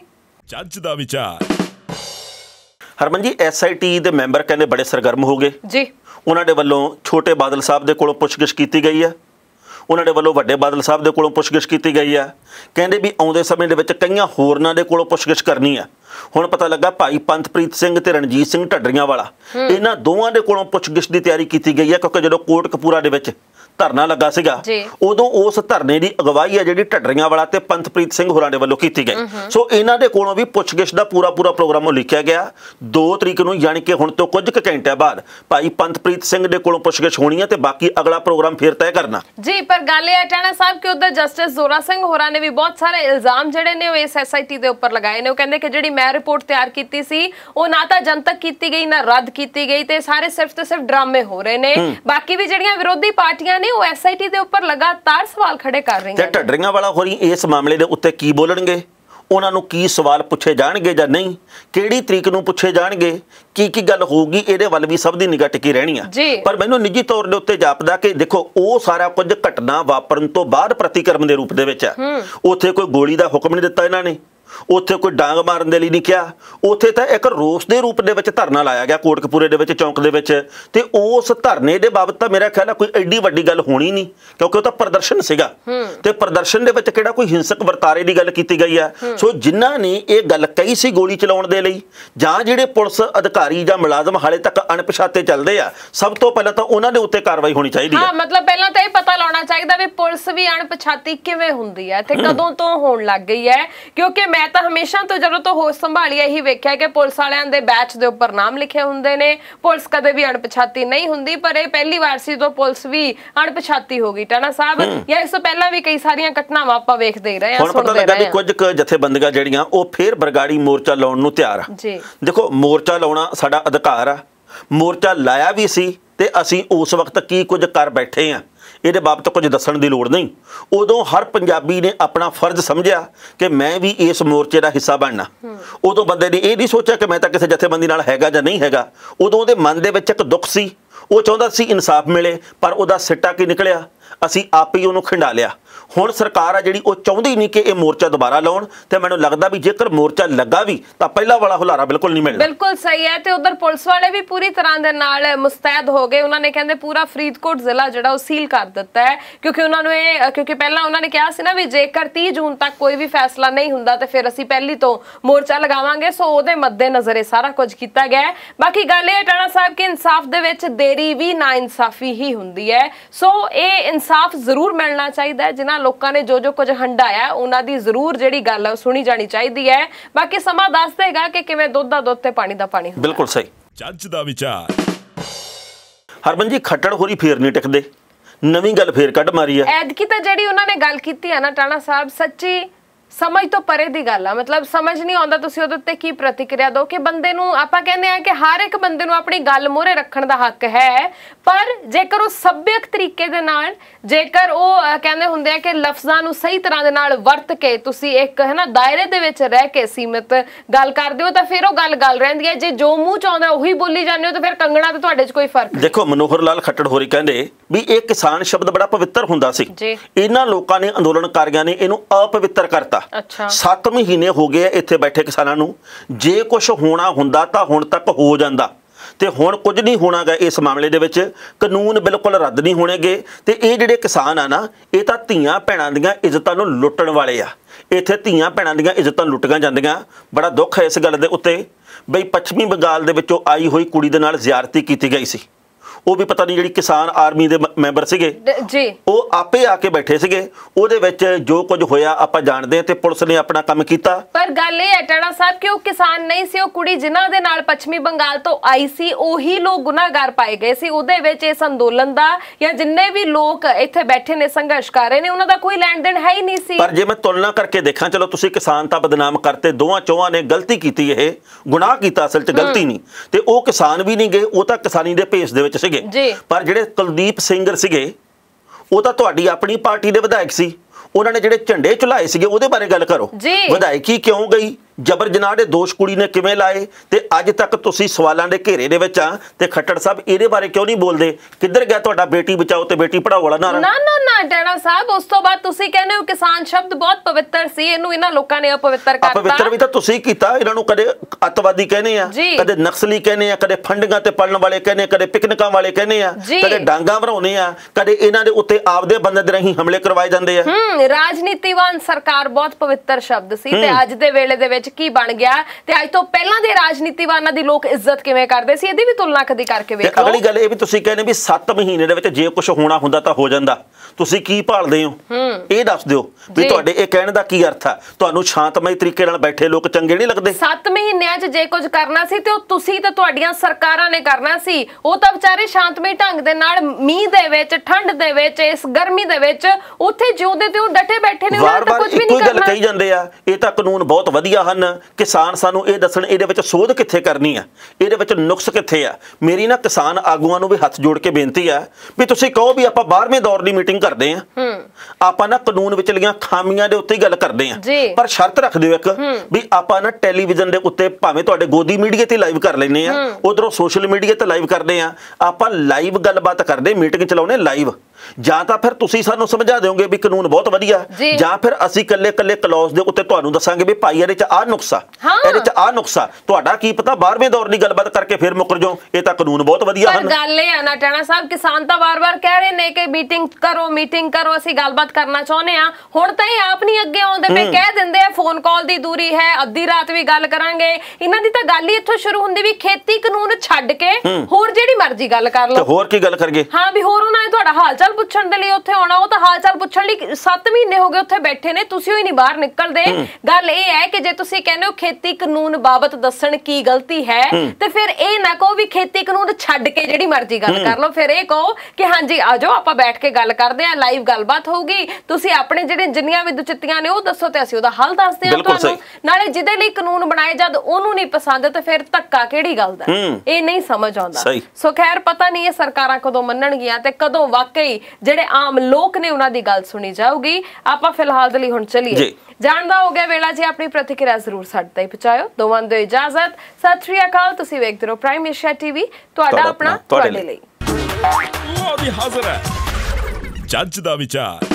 ਜੱਜ ਦਾ ਵਿਚਾਰ ਹਰਮਨ ਜੀ ਐਸਆਈਟੀ ਦੇ ਮੈਂਬਰ ਕਹਿੰਦੇ ਬੜੇ ਸਰਗਰਮ ਹੋ ਗਏ ਜੀ ਉਹਨਾਂ ਦੇ ਵੱਲੋਂ ਛੋਟੇ ਬਾਦਲ ਸਾਹਿਬ ਦੇ ਕੋਲੋਂ ਪੁੱਛਗਿਛ ਕੀਤੀ ਗਈ ਹੈ ਉਹਨਾਂ ਦੇ ਵੱਲੋਂ ਵੱਡੇ ਬਾਦਲ ਸਾਹਿਬ ਦੇ ਕੋਲੋਂ ਪੁੱਛਗਿਛ ਕੀਤੀ ਗਈ ਹੈ ਕਹਿੰਦੇ ਵੀ ਆਉਂਦੇ ਸਮੇਂ ਦੇ ਵਿੱਚ ਕਈਆਂ ਹੋਰਨਾਂ ਦੇ ਕੋਲੋਂ ਪੁੱਛਗਿਛ ਕਰਨੀ ਹੈ ਹੁਣ ਪਤਾ ਲੱਗਾ ਭਾਈ ਪੰਥਪ੍ਰੀਤ ਸਿੰਘ ਤੇ ਰਣਜੀਤ ਸਿੰਘ ਢੱਡਰੀਆਂ ਵਾਲਾ ਇਹਨਾਂ ਦੋਵਾਂ ਦੇ ਕੋਲੋਂ ਪੁੱਛਗਿਛ ਦੀ ਤਿਆਰੀ ਕੀਤੀ ਗਈ ਹੈ ਕਿਉਂਕਿ ਜਦੋਂ ਕੋਟ ਕਪੂਰਾ ਦੇ ਵਿੱਚ ਧਰਨਾ ਲੱਗਾ ਸੀਗਾ ਉਦੋਂ ਉਸ ਧਰਨੇ ਦੀ ਅਗਵਾਈ ਹੈ ਜਿਹੜੀ ਢੱਡਰੀਆਂ ਵਾਲਾ ਤੇ ਪੰਥਪ੍ਰੀਤ ਸਿੰਘ ਹੋਰਾਂ ਦੇ ਵੱਲੋਂ ਕੀਤੀ ਗਈ ਸੋ ਇਹਨਾਂ ਦੇ ਕੋਲੋਂ ਵੀ ਪੁੱਛਗਿੱਛ ਦਾ ਪੂਰਾ ਪੂਰਾ ਪ੍ਰੋਗਰਾਮ ਉਹ ਲਿਖਿਆ ਗਿਆ 2 ਤਰੀਕ ਨੂੰ ਯਾਨੀ ਕਿ ਹੁਣ ਤੋਂ ਕੁਝ ਕੁ ਘੰਟੇ ਬਾਅਦ ਭਾਈ ਪੰਥਪ੍ਰੀਤ ਸਿੰਘ ਦੇ ਕੋਲੋਂ ਪੁੱਛਗਿੱਛ ਹੋਣੀ ਹੈ ਤੇ ਬਾਕੀ ਅਗਲਾ ਪ੍ਰੋਗਰਾਮ ਫਿਰ ਤੈਅ ਕਰਨਾ ਜੀ ਪਰ ਗੱਲ ਇਹ ਹੈ ਟਾਣਾ ਸਾਹਿਬ ਕਿ ਉਧਰ ਜਸਟਿਸ ਜ਼ੋਰਾ ਸਿੰਘ ਹੋਰਾਂ ਨੇ ਵੀ ਬਹੁਤ ਸਾਰੇ ਇਲਜ਼ਾਮ ਜਿਹੜੇ ਨੇ ਉਹ ਇਸ ਐਸਆਈਟੀ ਦੇ ਉੱਪਰ ਲਗਾਏ ਨੇ ਉਹ ਕਹਿੰਦੇ ਕਿ ਜਿਹੜੀ ਮੈਂ ਰਿਪੋਰਟ ਤਿਆਰ ਕੀਤੀ ਸੀ ਉਹ ਨਾ ਤਾਂ ਜਨਤਕ ਕੀਤੀ ਗਈ ਨਾ ਰੱਦ ਕੀਤੀ ਗਈ ਤੇ ਸਾਰੇ ਸਿਰਫ ਤੇ ਸਿਰਫ ਡਰਾਮੇ ਹੋ ਰਹੇ ਨੇ ਬਾਕੀ ਵੀ ਜਿਹੜੀਆਂ ਵਿਰੋਧੀ ਪਾਰਟੀਆਂ ਨੇ ਨੇ ਉਹ ਐਸਆਈਟੀ ਦੇ ਉੱਪਰ ਲਗਾਤਾਰ ਸਵਾਲ ਖੜੇ ਕਰ ਰਹੀਆਂ ਨੇ ਤੇ ਢੱਡਰੀਆਂ ਵਾਲਾ ਹੋਰੀ ਇਸ ਮਾਮਲੇ ਦੇ ਉੱਤੇ ਕੀ ਬੋਲਣਗੇ ਉਹਨਾਂ ਨੂੰ ਕੀ ਸਵਾਲ ਪੁੱਛੇ ਜਾਣਗੇ ਜਾਂ ਨਹੀਂ ਕਿਹੜੀ ਤਰੀਕ ਨੂੰ ਪੁੱਛੇ ਜਾਣਗੇ ਕੀ ਕੀ ਗੱਲ ਹੋਊਗੀ ਇਹਦੇ ਵੱਲ ਵੀ ਸਭ ਦੀ ਨਿਗਾਹ ਟਿਕੀ ਰਹਿਣੀ ਆ ਪਰ ਮੈਨੂੰ ਨਿੱਜੀ ਤੌਰ ਦੇ ਉੱਤੇ ਜਾਪਦਾ ਕਿ ਦੇਖੋ ਉਹ ਸਾਰਾ ਕੁਝ ਘਟਨਾ ਵਾਪਰਨ ਤੋਂ ਬਾਅਦ ਪ੍ਰਤੀਕਰਮ ਦੇ ਰੂਪ ਦੇ ਵਿੱਚ ਆ ਉੱਥੇ ਕੋਈ ਗੋਲੀ ਦਾ ਹੁਕਮ ਨਹੀਂ ਦਿੱਤਾ ਇਹਨਾਂ ਨੇ ਉੱਥੇ ਕੋਈ ਡਾਂਗ ਮਾਰਨ ਦੇ ਲਈ ਨਹੀਂ ਕਿਹਾ ਉੱਥੇ ਤਾਂ ਇੱਕ ਰੋਸ ਦੇ ਰੂਪ ਦੇ ਵਿੱਚ ਧਰਨਾ ਲਾਇਆ ਗਿਆ ਕੋਟਕਪੂਰੇ ਦੇ ਵਿੱਚ ਚੌਂਕ ਦੇ ਵਿੱਚ ਤੇ ਉਸ ਧਰਨੇ ਦੇ ਬਾਬਤ ਤਾਂ ਮੇਰਾ ਖਿਆਲ ਹੈ ਕੋਈ ਐਡੀ ਵੱਡੀ ਗੱਲ ਹੋਣੀ ਨਹੀਂ ਕਿਉਂਕਿ ਉਹ ਤਾਂ ਪ੍ਰਦਰਸ਼ਨ ਸੀਗਾ ਤੇ ਪ੍ਰਦਰਸ਼ਨ ਦੇ ਵਿੱਚ ਕਿਹੜਾ ਕੋਈ ਹਿੰਸਕ ਵਰਤਾਰੇ ਦੀ ਗੱਲ ਕੀਤੀ ਗਈ ਹੈ ਸੋ ਜਿਨ੍ਹਾਂ ਨੇ ਇਹ ਗੱਲ ਕਹੀ ਸੀ ਗੋਲੀ ਚਲਾਉਣ ਦੇ ਲਈ ਜਾਂ ਜਿਹੜੇ ਪੁਲਿਸ ਅਧਿਕਾਰੀ ਜਾਂ ਮੁਲਾਜ਼ਮ ਹਾਲੇ ਤੱਕ ਅਣਪਛਾਤੇ ਚੱਲਦੇ ਆ ਸਭ ਤੋਂ ਪਹਿਲਾਂ ਤਾਂ ਉਹਨਾਂ ਦੇ ਉੱਤੇ ਕਾਰਵਾਈ ਹੋਣੀ ਚਾਹੀਦੀ ਹੈ ਹਾਂ ਮਤਲਬ ਪਹਿਲਾਂ ਤਾਂ ਇਹ ਪਤਾ ਲਾਉਣਾ ਚਾਹੀਦਾ ਵੀ ਪੁਲਿਸ ਵੀ ਅਣਪਛਾਤੀ ਕਿਵੇਂ ਹੁੰਦੀ ਹੈ ਤੇ ਕਦੋਂ ਤੋਂ ਹੋਣ ਲੱਗ ਗਈ ਹੈ ਕਿਉਂਕਿ ਮੈਂ ਤਾਂ ਹਮੇਸ਼ਾ ਤੋਂ ਜਦੋਂ ਤੋਂ ਹੋਸ਼ ਸੰਭਾਲੀ ਆਹੀ ਵੇਖਿਆ ਕਿ ਪੁਲਿਸ ਵਾਲਿਆਂ ਦੇ ਬੈਚ ਦੇ ਉੱਪਰ ਨਾਮ ਲਿਖੇ ਹੁੰਦੇ ਨੇ ਪੁਲਿਸ ਕਦੇ ਵੀ ਅਣਪਛਾਤੀ ਨਹੀਂ ਹੁੰਦੀ ਪਰ ਇਹ ਪਹਿਲੀ ਵਾਰ ਸੀ ਜਦੋਂ ਪੁਲਿਸ ਵੀ ਅਣਪਛਾਤੀ ਹੋ ਗਈ ਟਾਣਾ ਸਾਹਿਬ ਜਾਂ ਇਸ ਤੋਂ ਪਹਿਲਾਂ ਵੀ ਕਈ ਸਾਰੀਆਂ ਘਟਨਾਵਾਂ ਆਪਾਂ ਵੇਖਦੇ ਹੀ ਰਹੇ ਹਾਂ ਸੁਣਦੇ ਰਹੇ ਹਾਂ ਵੀ ਕੁਝ ਕੁ ਜਥੇਬੰਦੀਆਂ ਜਿਹੜੀਆਂ ਉਹ ਫੇਰ ਬਰਗਾੜੀ ਮੋਰਚਾ ਲਾਉਣ ਨੂੰ ਤਿਆਰ ਆ ਜੀ ਦੇਖੋ ਮੋਰਚਾ ਲਾਉਣਾ ਸਾਡਾ ਅਧਿਕਾਰ ਆ ਮੋਰਚਾ ਲਾਇਆ ਵੀ ਸੀ ਤੇ ਅਸੀਂ ਉਸ ਵਕਤ ਕੀ ਕੁਝ ਕਰ ਬੈਠੇ ਆ ਇਹਦੇ ਬਾਬਤ ਕੁਝ ਦੱਸਣ ਦੀ ਲੋੜ ਨਹੀਂ ਉਦੋਂ ਹਰ ਪੰਜਾਬੀ ਨੇ ਆਪਣਾ ਫਰਜ਼ ਸਮਝਿਆ ਕਿ ਮੈਂ ਵੀ ਇਸ ਮੋਰਚੇ ਦਾ ਹਿੱਸਾ ਬਣਨਾ ਉਦੋਂ ਬੰਦੇ ਨੇ ਇਹ ਨਹੀਂ ਸੋਚਿਆ ਕਿ ਮੈਂ ਤਾਂ ਕਿਸੇ ਜਥੇਬੰਦੀ ਨਾਲ ਹੈਗਾ ਜਾਂ ਨਹੀਂ ਹੈਗਾ ਉਦੋਂ ਉਹਦੇ ਮਨ ਦੇ ਵਿੱਚ ਇੱਕ ਦੁੱਖ ਸੀ ਉਹ ਚਾਹੁੰਦਾ ਸੀ ਇਨਸਾਫ ਮਿਲੇ ਪਰ ਉਹਦਾ ਸਿੱਟਾ ਕੀ ਨਿਕਲਿਆ ਅਸੀਂ ਆਪ ਹੀ ਉਹਨੂੰ ਖੰਡਾ ਲਿਆ ਹੁਣ ਸਰਕਾਰ ਆ ਜਿਹੜੀ ਉਹ ਚਾਹੁੰਦੀ ਨਹੀਂ ਕਿ ਇਹ ਮੋਰਚਾ ਦੁਬਾਰਾ ਲਾਉਣ ਤੇ ਮੈਨੂੰ ਲੱਗਦਾ ਵੀ ਜੇਕਰ ਮੋਰਚਾ ਲੱਗਾ ਵੀ ਤਾਂ ਪਹਿਲਾ ਵਾਲਾ ਹੁਲਾਰਾ ਬਿਲਕੁਲ ਨਹੀਂ ਮਿਲਣਾ ਬਿਲਕੁਲ ਸਹੀ ਹੈ ਤੇ ਉਧਰ ਪੁਲਿਸ ਵਾਲੇ ਵੀ ਪੂਰੀ ਤਰ੍ਹਾਂ ਦੇ ਨਾਲ ਮੁਸਤੈਦ ਹੋ ਗਏ ਉਹਨਾਂ ਨੇ ਕਹਿੰਦੇ ਪੂਰਾ ਫਰੀਦਕੋਟ ਜ਼ਿਲ੍ਹਾ ਜਿਹੜਾ ਉਹ ਸੀਲ ਕਰ ਦਿੱਤਾ ਹੈ ਕਿਉਂਕਿ ਉਹਨਾਂ ਨੂੰ ਇਹ ਕਿਉਂਕਿ ਪਹਿਲਾਂ ਉਹਨਾਂ ਨੇ ਕਿਹਾ ਸੀ ਨਾ ਵੀ ਜੇਕਰ 30 ਜੂਨ ਤੱਕ ਕੋਈ ਵੀ ਫੈਸਲਾ ਨਹੀਂ ਹੁੰਦਾ ਤੇ ਫਿਰ ਅਸੀਂ ਪਹਿਲੀ ਤੋਂ ਮੋਰਚਾ ਲਗਾਵਾਂਗੇ ਸੋ ਉਹਦੇ ਮੱਦੇ ਨਜ਼ਰ ਇਹ ਸਾਰਾ ਕੁਝ ਕੀਤਾ ਗਿਆ ਬਾਕੀ ਗੱਲ ਇਹ ਟਾਣਾ ਸਾਹਿਬ ਕਿ ਇਨਸਾਫ ਦੇ ਵਿੱਚ ਦੇਰੀ ਵੀ ਨਾ ਇਨਸਾਫੀ ਹੀ ਹੁੰਦੀ ਹੈ ਸੋ ਇਹ ਇਨਸਾਫ ਜ਼ਰੂਰ ਮਿਲਣਾ ਚਾਹੀਦਾ ਹੈ ਜਿਨ੍ਹਾਂ ਇਹਨਾਂ ਲੋਕਾਂ ਨੇ ਜੋ ਜੋ ਕੁਝ ਹੰਡਾਇਆ ਉਹਨਾਂ ਦੀ ਜ਼ਰੂਰ ਜਿਹੜੀ ਗੱਲ ਹੈ ਸੁਣੀ ਜਾਣੀ ਚਾਹੀਦੀ ਹੈ ਬਾਕੀ ਸਮਾਂ ਦੱਸ ਦੇਗਾ ਕਿ ਕਿਵੇਂ ਦੁੱਧ ਦਾ ਦੁੱਧ ਤੇ ਪਾਣੀ ਦਾ ਪਾਣੀ ਬਿਲਕੁਲ ਸਹੀ ਜੱਜ ਦਾ ਵਿਚਾਰ ਹਰਮਨ ਜੀ ਖੱਟੜ ਹੋਰੀ ਫੇਰ ਨਹੀਂ ਟਿਕਦੇ ਨਵੀਂ ਗੱਲ ਫੇਰ ਕੱਢ ਮਾਰੀ ਆ ਐਦ ਕੀ ਤਾਂ ਜਿਹੜੀ ਉਹਨਾਂ ਨੇ ਗੱਲ ਕੀਤੀ ਆ ਨਾ ਟਾਣਾ ਸਾਹਿਬ ਸੱਚੀ ਸਮਝ ਤੋਂ ਪਰੇ ਦੀ ਗੱਲ ਆ ਮਤਲਬ ਸਮਝ ਨਹੀਂ ਆਉਂਦਾ ਤੁਸੀਂ ਉਹਦੇ ਉੱਤੇ ਕੀ ਪ੍ਰਤੀਕਿਰਿਆ ਦੋ ਕਿ ਬੰਦੇ ਨੂੰ ਆਪਾਂ ਕਹਿੰਦੇ ਆ ਕਿ ਹਰ ਇੱਕ ਬੰਦੇ ਨੂੰ ਆਪਣੀ ਗੱਲ ਮੋਹਰੇ ਰੱਖਣ ਦਾ ਹੱਕ ਹੈ ਪਰ ਜੇਕਰ ਉਹ ਸੱਭਿਅਕ ਤਰੀਕੇ ਦੇ ਨਾਲ ਜੇਕਰ ਉਹ ਕਹਿੰਦੇ ਹੁੰਦੇ ਆ ਕਿ ਲਫ਼ਜ਼ਾਂ ਨੂੰ ਸਹੀ ਤਰ੍ਹਾਂ ਦੇ ਨਾਲ ਵਰਤ ਕੇ ਤੁਸੀਂ ਇੱਕ ਹੈ ਨਾ ਦਾਇਰੇ ਦੇ ਵਿੱਚ ਰਹਿ ਕੇ ਸੀਮਿਤ ਗੱਲ ਕਰਦੇ ਹੋ ਤਾਂ ਫਿਰ ਉਹ ਗੱਲ ਗੱਲ ਰਹਿੰਦੀ ਹੈ ਜੇ ਜੋ ਮੂੰਹ ਚ ਆਉਂਦਾ ਉਹੀ ਬੋਲੀ ਜਾਂਦੇ ਹੋ ਤਾਂ ਫਿਰ ਕੰਗਣਾ ਤੇ ਤੁਹਾਡੇ 'ਚ ਕੋਈ ਫਰਕ ਨਹੀਂ ਦੇਖੋ ਮਨੋਹਰ ਲਾਲ ਖੱਟੜ ਹੋਰੀ ਕਹਿੰਦੇ ਵੀ ਇਹ ਕਿਸਾਨ ਸ਼ਬਦ ਬੜਾ ਪਵਿੱਤਰ ਹੁੰਦਾ ਸੀ ਇਹਨਾਂ ਲੋਕਾਂ ਨੇ ਅੰਦੋਲਨਕਾਰੀਆਂ ਨੇ ਇਹਨੂੰ ਅਪਵਿੱਤਰ ਕਰਤਾ ਦਿੱਤਾ ਅੱਛਾ 7 ਮਹੀਨੇ ਹੋ ਗਏ ਇੱਥੇ ਬੈਠੇ ਕਿਸਾਨਾਂ ਨੂੰ ਜੇ ਕੁਝ ਹੋਣਾ ਹੁੰਦਾ ਤਾਂ ਹੁਣ ਤੱਕ ਹੋ ਜਾਂਦਾ ਤੇ ਹੁਣ ਕੁਝ ਨਹੀਂ ਹੋਣਾਗਾ ਇਸ ਮਾਮਲੇ ਦੇ ਵਿੱਚ ਕਾਨੂੰਨ ਬਿਲਕੁਲ ਰੱਦ ਨਹੀਂ ਹੋਣਗੇ ਤੇ ਇਹ ਜਿਹੜੇ ਕਿਸਾਨ ਆ ਨਾ ਇਹ ਤਾਂ ਧੀਆਂ ਭੈਣਾਂ ਦੀਆਂ ਇੱਜ਼ਤਾਂ ਨੂੰ ਲੁੱਟਣ ਵਾਲੇ ਆ ਇੱਥੇ ਧੀਆਂ ਭੈਣਾਂ ਦੀਆਂ ਇੱਜ਼ਤਾਂ ਲੁੱਟੀਆਂ ਜਾਂਦੀਆਂ ਬੜਾ ਦੁੱਖ ਹੈ ਇਸ ਗੱਲ ਦੇ ਉੱਤੇ ਬਈ ਪੱਛਮੀ ਬੰਗਾਲ ਦੇ ਵਿੱਚੋਂ ਆਈ ਹੋਈ ਕੁੜੀ ਦੇ ਨਾਲ ਜ਼ਿਆਰਤੀ ਕੀਤੀ ਗਈ ਸੀ ਉਹ ਵੀ ਪਤਾ ਨਹੀਂ ਜਿਹੜੀ ਕਿਸਾਨ ਆਰਮੀ ਦੇ ਮੈਂਬਰ ਸੀਗੇ ਜੀ ਉਹ ਆਪੇ ਆ ਕੇ ਬੈਠੇ ਸੀਗੇ ਉਹਦੇ ਵਿੱਚ ਜੋ ਕੁਝ ਹੋਇਆ ਆਪਾਂ ਜਾਣਦੇ ਤੇ ਪੁਲਿਸ ਨੇ ਆਪਣਾ ਕੰਮ ਕੀਤਾ ਪਰ ਗੱਲ ਇਹ ਹੈ ਟਾਣਾ ਸਾਹਿਬ ਕਿ ਉਹ ਕਿਸਾਨ ਨਹੀਂ ਸੀ ਉਹ ਕੁੜੀ ਜਿਨ੍ਹਾਂ ਦੇ ਨਾਲ ਪੱਛਮੀ ਬੰਗਾਲ ਤੋਂ ਆਈ ਸੀ ਉਹੀ ਲੋਕ ਗੁਨਾਹਗਾਰ ਪਾਏ ਗਏ ਸੀ ਉਹਦੇ ਵਿੱਚ ਇਸ ਅੰਦੋਲਨ ਦਾ ਜਾਂ ਜਿੰਨੇ ਵੀ ਲੋਕ ਇੱਥੇ ਬੈਠੇ ਨੇ ਸੰਘਰਸ਼ ਕਰ ਰਹੇ ਨੇ ਉਹਨਾਂ ਦਾ ਕੋਈ ਲੈਣ ਦੇਣ ਹੈ ਹੀ ਨਹੀਂ ਸੀ ਪਰ ਜੇ ਮੈਂ ਤੁਲਨਾ ਕਰਕੇ ਦੇਖਾਂ ਚਲੋ ਤੁਸੀਂ ਕਿਸਾਨ ਤਾਂ ਬਦਨਾਮ ਕਰਤੇ ਦੋਵਾਂ ਚੋਹਾਂ ਨੇ ਗਲਤੀ ਕੀਤੀ ਇਹ ਗੁਨਾਹ ਕੀਤਾ ਅਸਲ 'ਚ ਗਲਤੀ ਨਹੀਂ ਤੇ ਉਹ ਕਿਸਾਨ ਵੀ ਨਹੀਂ ਗਏ ਉਹ ਤਾਂ ਕਿਸਾਨੀ ਦੇ ਭੇਸ ਦੇ ਵਿੱਚ ਸੀਗੇ ਸੀਗੇ ਪਰ ਜਿਹੜੇ ਕੁਲਦੀਪ ਸਿੰਘ ਸੀਗੇ ਉਹ ਤਾਂ ਤੁਹਾਡੀ ਆਪਣੀ ਪਾਰਟੀ ਦੇ ਵਿਧਾਇਕ ਸੀ ਉਹਨਾਂ ਨੇ ਜਿਹੜੇ ਝੰਡੇ ਚੁਲਾਏ ਸੀਗੇ ਉਹਦੇ ਬਾਰੇ ਗੱਲ ਕਰੋ ਵਿਧਾਇਕੀ ਕਿਉਂ ਗਈ ਜਬਰ ਜਨਾਹ ਦੇ ਦੋਸ਼ ਕੁੜੀ ਨੇ ਕਿਵੇਂ ਲਾਏ ਤੇ ਅੱਜ ਤੱਕ ਤੁਸੀਂ ਸਵਾਲਾਂ ਦੇ ਘੇਰੇ ਦੇ ਵਿੱਚ ਆ ਤੇ ਖੱਟੜ ਸਾਹਿਬ ਇਹਦੇ ਬਾਰੇ ਕਿਉਂ ਨਹੀਂ ਬੋਲਦੇ ਕਿੱਧਰ ਗਿਆ ਤੁਹਾਡਾ ਬੇਟੀ ਬਚਾਓ ਤੇ ਬੇਟੀ ਪੜਾਓ ਵਾਲਾ ਨਾਰਾ ਨਾ ਨਾ ਨਾ ਡੈਣਾ ਸਾਹਿਬ ਉਸ ਤੋਂ ਬਾਅਦ ਤੁਸੀਂ ਕਹਿੰਦੇ ਹੋ ਕਿਸਾਨ ਸ਼ਬਦ ਬਹੁਤ ਪਵਿੱਤਰ ਸੀ ਇਹਨੂੰ ਇਹਨਾਂ ਲੋਕਾਂ ਨੇ ਅਪਵਿੱਤਰ ਕਰਤਾ ਅਪਵਿੱਤਰ ਵੀ ਤਾਂ ਤੁਸੀਂ ਕੀਤਾ ਇਹਨਾਂ ਨੂੰ ਕਦੇ ਅਤਵਾਦੀ ਕਹਿੰਦੇ ਆ ਕਦੇ ਨਕਸਲੀ ਕਹਿੰਦੇ ਆ ਕਦੇ ਫੰਡਿੰਗਾਂ ਤੇ ਪੜਨ ਵਾਲੇ ਕਹਿੰਦੇ ਕਦੇ ਪਿਕਨਿਕਾਂ ਵਾਲੇ ਕਹਿੰਦੇ ਆ ਕਦੇ ਡਾਂਗਾ ਭਰਾਉਨੇ ਆ ਕਦੇ ਇਹਨਾਂ ਦੇ ਉੱਤੇ ਆਪਦੇ ਬੰਦੇ ਦੇ ਰਹੀ ਹਮਲੇ ਕਰਵਾਏ ਜਾਂਦੇ ਆ ਹੂੰ ਰਾਜਨੀਤੀਵਾਨ ਸਰਕਾਰ ਬਹੁਤ ਪਵਿੱਤਰ ਸ਼ਬਦ ਸੀ ਤੇ ਅੱਜ ਦੇ ਵੇਲੇ ਦੇ ਵਿੱਚ ਕੀ ਬਣ ਗਿਆ ਤੇ ਅੱਜ ਤੋਂ ਪਹਿਲਾਂ ਦੇ ਰਾਜਨੀਤੀਵਾਨਾਂ ਦੀ ਲੋਕ ਇੱਜ਼ਤ ਕਿਵੇਂ ਕਰਦੇ ਸੀ ਇਹਦੀ ਵੀ ਤੁਲਨਾ ਕਦੀ ਕਰਕੇ ਵੇਖੋ ਅਗਲੀ ਗੱਲ ਇਹ ਵੀ ਤੁਸੀਂ ਕਹਿੰਦੇ ਵੀ 7 ਮਹੀਨੇ ਦੇ ਵਿੱਚ ਜੇ ਕੁਝ ਹੋਣਾ ਹੁੰਦਾ ਤਾਂ ਹੋ ਜਾਂਦਾ ਤੁਸੀਂ ਕੀ ਭਾਲਦੇ ਹੋ ਇਹ ਦੱਸ ਦਿਓ ਵੀ ਤੁਹਾਡੇ ਇਹ ਕਹਿਣ ਦਾ ਕੀ ਅਰਥ ਆ ਤੁਹਾਨੂੰ ਸ਼ਾਂਤਮਈ ਤਰੀਕੇ ਨਾਲ ਬੈਠੇ ਲੋਕ ਚੰਗੇ ਨਹੀਂ ਲੱਗਦੇ 7 ਮਹੀਨਿਆਂ 'ਚ ਜੇ ਕੁਝ ਕਰਨਾ ਸੀ ਤੇ ਉਹ ਤੁਸੀਂ ਤੇ ਤੁਹਾਡੀਆਂ ਸਰਕਾਰਾਂ ਨੇ ਕਰਨਾ ਸੀ ਉਹ ਤਾਂ ਵਿਚਾਰੇ ਸ਼ਾਂਤਮਈ ਢੰਗ ਦੇ ਨਾਲ ਮੀਂਹ ਦੇ ਵਿੱਚ ਠੰਡ ਦੇ ਵਿੱਚ ਇਸ ਗਰਮੀ ਦੇ ਵਿੱਚ ਉੱਥੇ ਜਿਉਂਦੇ ਤੇ ਉਹ ਡਟੇ ਬੈਠੇ ਨੇ ਉਹਨਾਂ ਦਾ ਕੁਝ ਵੀ ਨਹੀਂ ਕਰਨਾ ਵਾਰ ਗੱਲ ਕਹੀ ਜਾਂਦੇ ਆ ਇਹ ਤਾਂ ਕਾਨੂੰਨ ਬਹੁਤ ਵਧੀਆ ਹਨ ਹਨ ਕਿਸਾਨ ਸਾਨੂੰ ਇਹ ਦੱਸਣ ਇਹਦੇ ਵਿੱਚ ਸੋਧ ਕਿੱਥੇ ਕਰਨੀ ਆ ਇਹਦੇ ਵਿੱਚ ਨੁਕਸ ਕਿੱਥੇ ਆ ਮੇਰੀ ਨਾ ਕਿਸਾਨ ਆਗੂਆਂ ਨੂੰ ਵੀ ਹੱਥ ਜੋੜ ਕੇ ਬੇਨਤੀ ਆ ਵੀ ਤੁਸੀਂ ਕਹੋ ਵੀ ਆਪਾਂ 12ਵੇਂ ਦੌਰ ਦੀ ਮੀਟਿੰਗ ਕਰਦੇ ਆ ਹੂੰ ਆਪਾਂ ਨਾ ਕਾਨੂੰਨ ਵਿੱਚ ਲੀਆਂ ਖਾਮੀਆਂ ਦੇ ਉੱਤੇ ਹੀ ਗੱਲ ਕਰਦੇ ਆ ਪਰ ਸ਼ਰਤ ਰੱਖ ਦਿਓ ਇੱਕ ਵੀ ਆਪਾਂ ਨਾ ਟੈਲੀਵਿਜ਼ਨ ਦੇ ਉੱਤੇ ਭਾਵੇਂ ਤੁਹਾਡੇ ਗੋਦੀ ਮੀਡੀਆ ਤੇ ਲਾਈਵ ਕਰ ਲੈਨੇ ਆ ਉਧਰੋਂ ਸੋਸ਼ਲ ਮੀਡੀਆ ਤੇ ਲਾਈਵ ਕਰਦੇ ਆ ਆਪਾਂ ਲਾਈਵ ਗੱਲਬਾਤ ਕਰਦੇ ਮੀਟਿੰਗ ਚਲਾਉਨੇ ਲਾਈਵ ਜਾਂ ਤਾਂ ਫਿਰ ਤੁਸੀਂ ਸਾਨੂੰ ਸਮਝਾ ਦਿਓਗੇ ਵੀ ਕਾਨੂੰਨ ਬਹੁਤ ਵਧੀਆ ਜਾਂ ਫਿਰ ਅਸੀਂ ਇਕੱਲੇ-ਇਕੱਲੇ ਕਲੌਜ਼ ਦੇ ਉੱਤੇ ਤੁਹਾਨੂੰ ਦੱਸਾਂਗੇ ਵੀ ਭਾਈ ਇਹਦੇ ਚ ਆ ਨੁਕਸਾ ਇਹਦੇ ਚ ਆ ਨੁਕਸਾ ਤੁਹਾਡਾ ਕੀ ਪਤਾ 12ਵੇਂ ਦੌਰ ਦੀ ਗੱਲਬਾਤ ਕਰਕੇ ਫਿਰ ਮੁਕਰ ਜਾਓ ਇਹ ਤਾਂ ਕਾਨੂੰਨ ਬਹੁਤ ਵਧੀਆ ਹਨ ਪਰ ਗੱਲ ਇਹ ਆ ਨਾ ਟਾਣਾ ਸਾਹਿਬ ਕਿਸਾਨ ਤਾਂ ਵਾਰ-ਵਾਰ ਕਹਿ ਰਹੇ ਨੇ ਕਿ ਮੀਟਿੰਗ ਕਰੋ ਮੀਟਿੰਗ ਕਰੋ ਅਸੀਂ ਗੱਲਬਾਤ ਕਰਨਾ ਚਾਹੁੰਦੇ ਆ ਹੁਣ ਤਾਂ ਇਹ ਆਪ ਨਹੀਂ ਅੱਗੇ ਆਉਂਦੇ ਪਏ ਕਹਿ ਦਿੰਦੇ ਆ ਫੋਨ ਕਾਲ ਦੀ ਦੂਰੀ ਹੈ ਅੱਧੀ ਰਾਤ ਵੀ ਗੱਲ ਕਰਾਂਗੇ ਇਹਨਾਂ ਦੀ ਤਾਂ ਗੱਲ ਹੀ ਇੱਥੋਂ ਸ਼ੁਰੂ ਹੁੰਦੀ ਵੀ ਖੇਤੀ ਕਾਨੂੰਨ ਛੱਡ ਕੇ ਹੋਰ ਜਿਹੜੀ ਮਰਜ਼ੀ ਗੱਲ ਕਰ ਲਓ ਤੇ ਹੋਰ ਕੀ ਗੱਲ ਕਰਗੇ ਹਾਂ ਵੀ ਹੋਰ ਉਹਨਾਂ ਨੇ ਤੁਹਾਡਾ ਹਾਲ ਚਾਲ ਪੁੱਛਣ ਦੇ ਲਈ ਉੱਥੇ ਆਉਣਾ ਉਹ ਤਾਂ ਹਾਲ ਚਾਲ ਪੁੱਛਣ ਲਈ 7 ਮਹੀਨੇ ਹੋ ਗਏ ਉੱਥੇ ਬੈਠੇ ਨੇ ਤੁਸੀਂ ਹੀ ਨਹੀਂ ਬਾਹਰ ਨਿਕਲਦੇ ਗੱਲ ਇਹ ਹੈ ਕਿ ਜੇ ਤੁਸੀਂ ਤੁਸੀਂ ਕਹਿੰਦੇ ਹੋ ਖੇਤੀ ਕਾਨੂੰਨ ਬਾਬਤ ਦੱਸਣ ਕੀ ਗਲਤੀ ਹੈ ਤੇ ਫਿਰ ਇਹ ਨਾ ਕਹੋ ਵੀ ਖੇਤੀ ਕਾਨੂੰਨ ਛੱਡ ਕੇ ਜਿਹੜੀ ਮਰਜ਼ੀ ਗੱਲ ਕਰ ਲਓ ਫਿਰ ਇਹ ਕਹੋ ਕਿ ਹਾਂਜੀ ਆ ਜਾਓ ਆਪਾਂ ਬੈਠ ਕੇ ਗੱਲ ਕਰਦੇ ਆਂ ਲਾਈਵ ਗੱਲਬਾਤ ਹੋਊਗੀ ਤੁਸੀਂ ਆਪਣੇ ਜਿਹੜੇ ਜਿੰਨੀਆਂ ਵੀ ਦੁਚਿੱਤੀਆਂ ਨੇ ਉਹ ਦੱਸੋ ਤੇ ਅਸੀਂ ਉਹਦਾ ਹੱਲ ਦੱਸਦੇ ਆਂ ਤੁਹਾਨੂੰ ਨਾਲੇ ਜਿਹਦੇ ਲਈ ਕਾਨੂੰਨ ਬਣਾਏ ਜਦ ਉਹਨੂੰ ਨਹੀਂ ਪਸੰਦ ਤੇ ਫਿਰ ਧੱਕਾ ਕਿਹੜੀ ਗੱਲ ਦਾ ਇਹ ਨਹੀਂ ਸਮਝ ਆਉਂਦਾ ਸੋ ਖੈਰ ਪਤਾ ਨਹੀਂ ਇਹ ਸਰਕਾਰਾਂ ਕਦੋਂ ਮੰਨਣਗੀਆਂ ਤੇ ਕਦੋਂ ਵਾਕਈ ਜਿਹੜੇ ਆਮ ਲੋਕ ਨੇ ਉਹਨਾਂ ਦੀ ਗੱਲ ਸੁਣੀ ਜਾਊਗੀ ਆਪਾਂ ਫਿਲਹਾਲ ਦੇ ਲਈ ਹੁਣ ਚਲੀਏ ਜਾਣਦਾ ਹੋ ਗਿਆ ਵੇਲਾ ਜੀ ਆਪਣੀ ਪ੍ਰਤੀਕਿਰਿਆ ਜ਼ਰੂਰ ਸਾਡੇ ਤਾਈਂ ਪਹੁੰਚਾਇਓ ਦੋਵਾਂ ਨੂੰ ਇਜਾਜ਼ਤ ਸਤਿ ਸ਼੍ਰੀ ਅਕਾਲ ਤੁਸੀਂ ਵੇਖਦੇ ਰਹੋ ਪ੍ਰਾਈਮ ਏਸ਼ੀਆ ਟੀਵੀ ਤੁਹਾਡਾ ਆਪਣਾ ਤੁਹਾਡੇ ਲਈ ਉਹ ਵੀ ਹਾਜ਼ਰ ਹੈ ਜੱਜ ਦਾ ਵਿਚਾਰ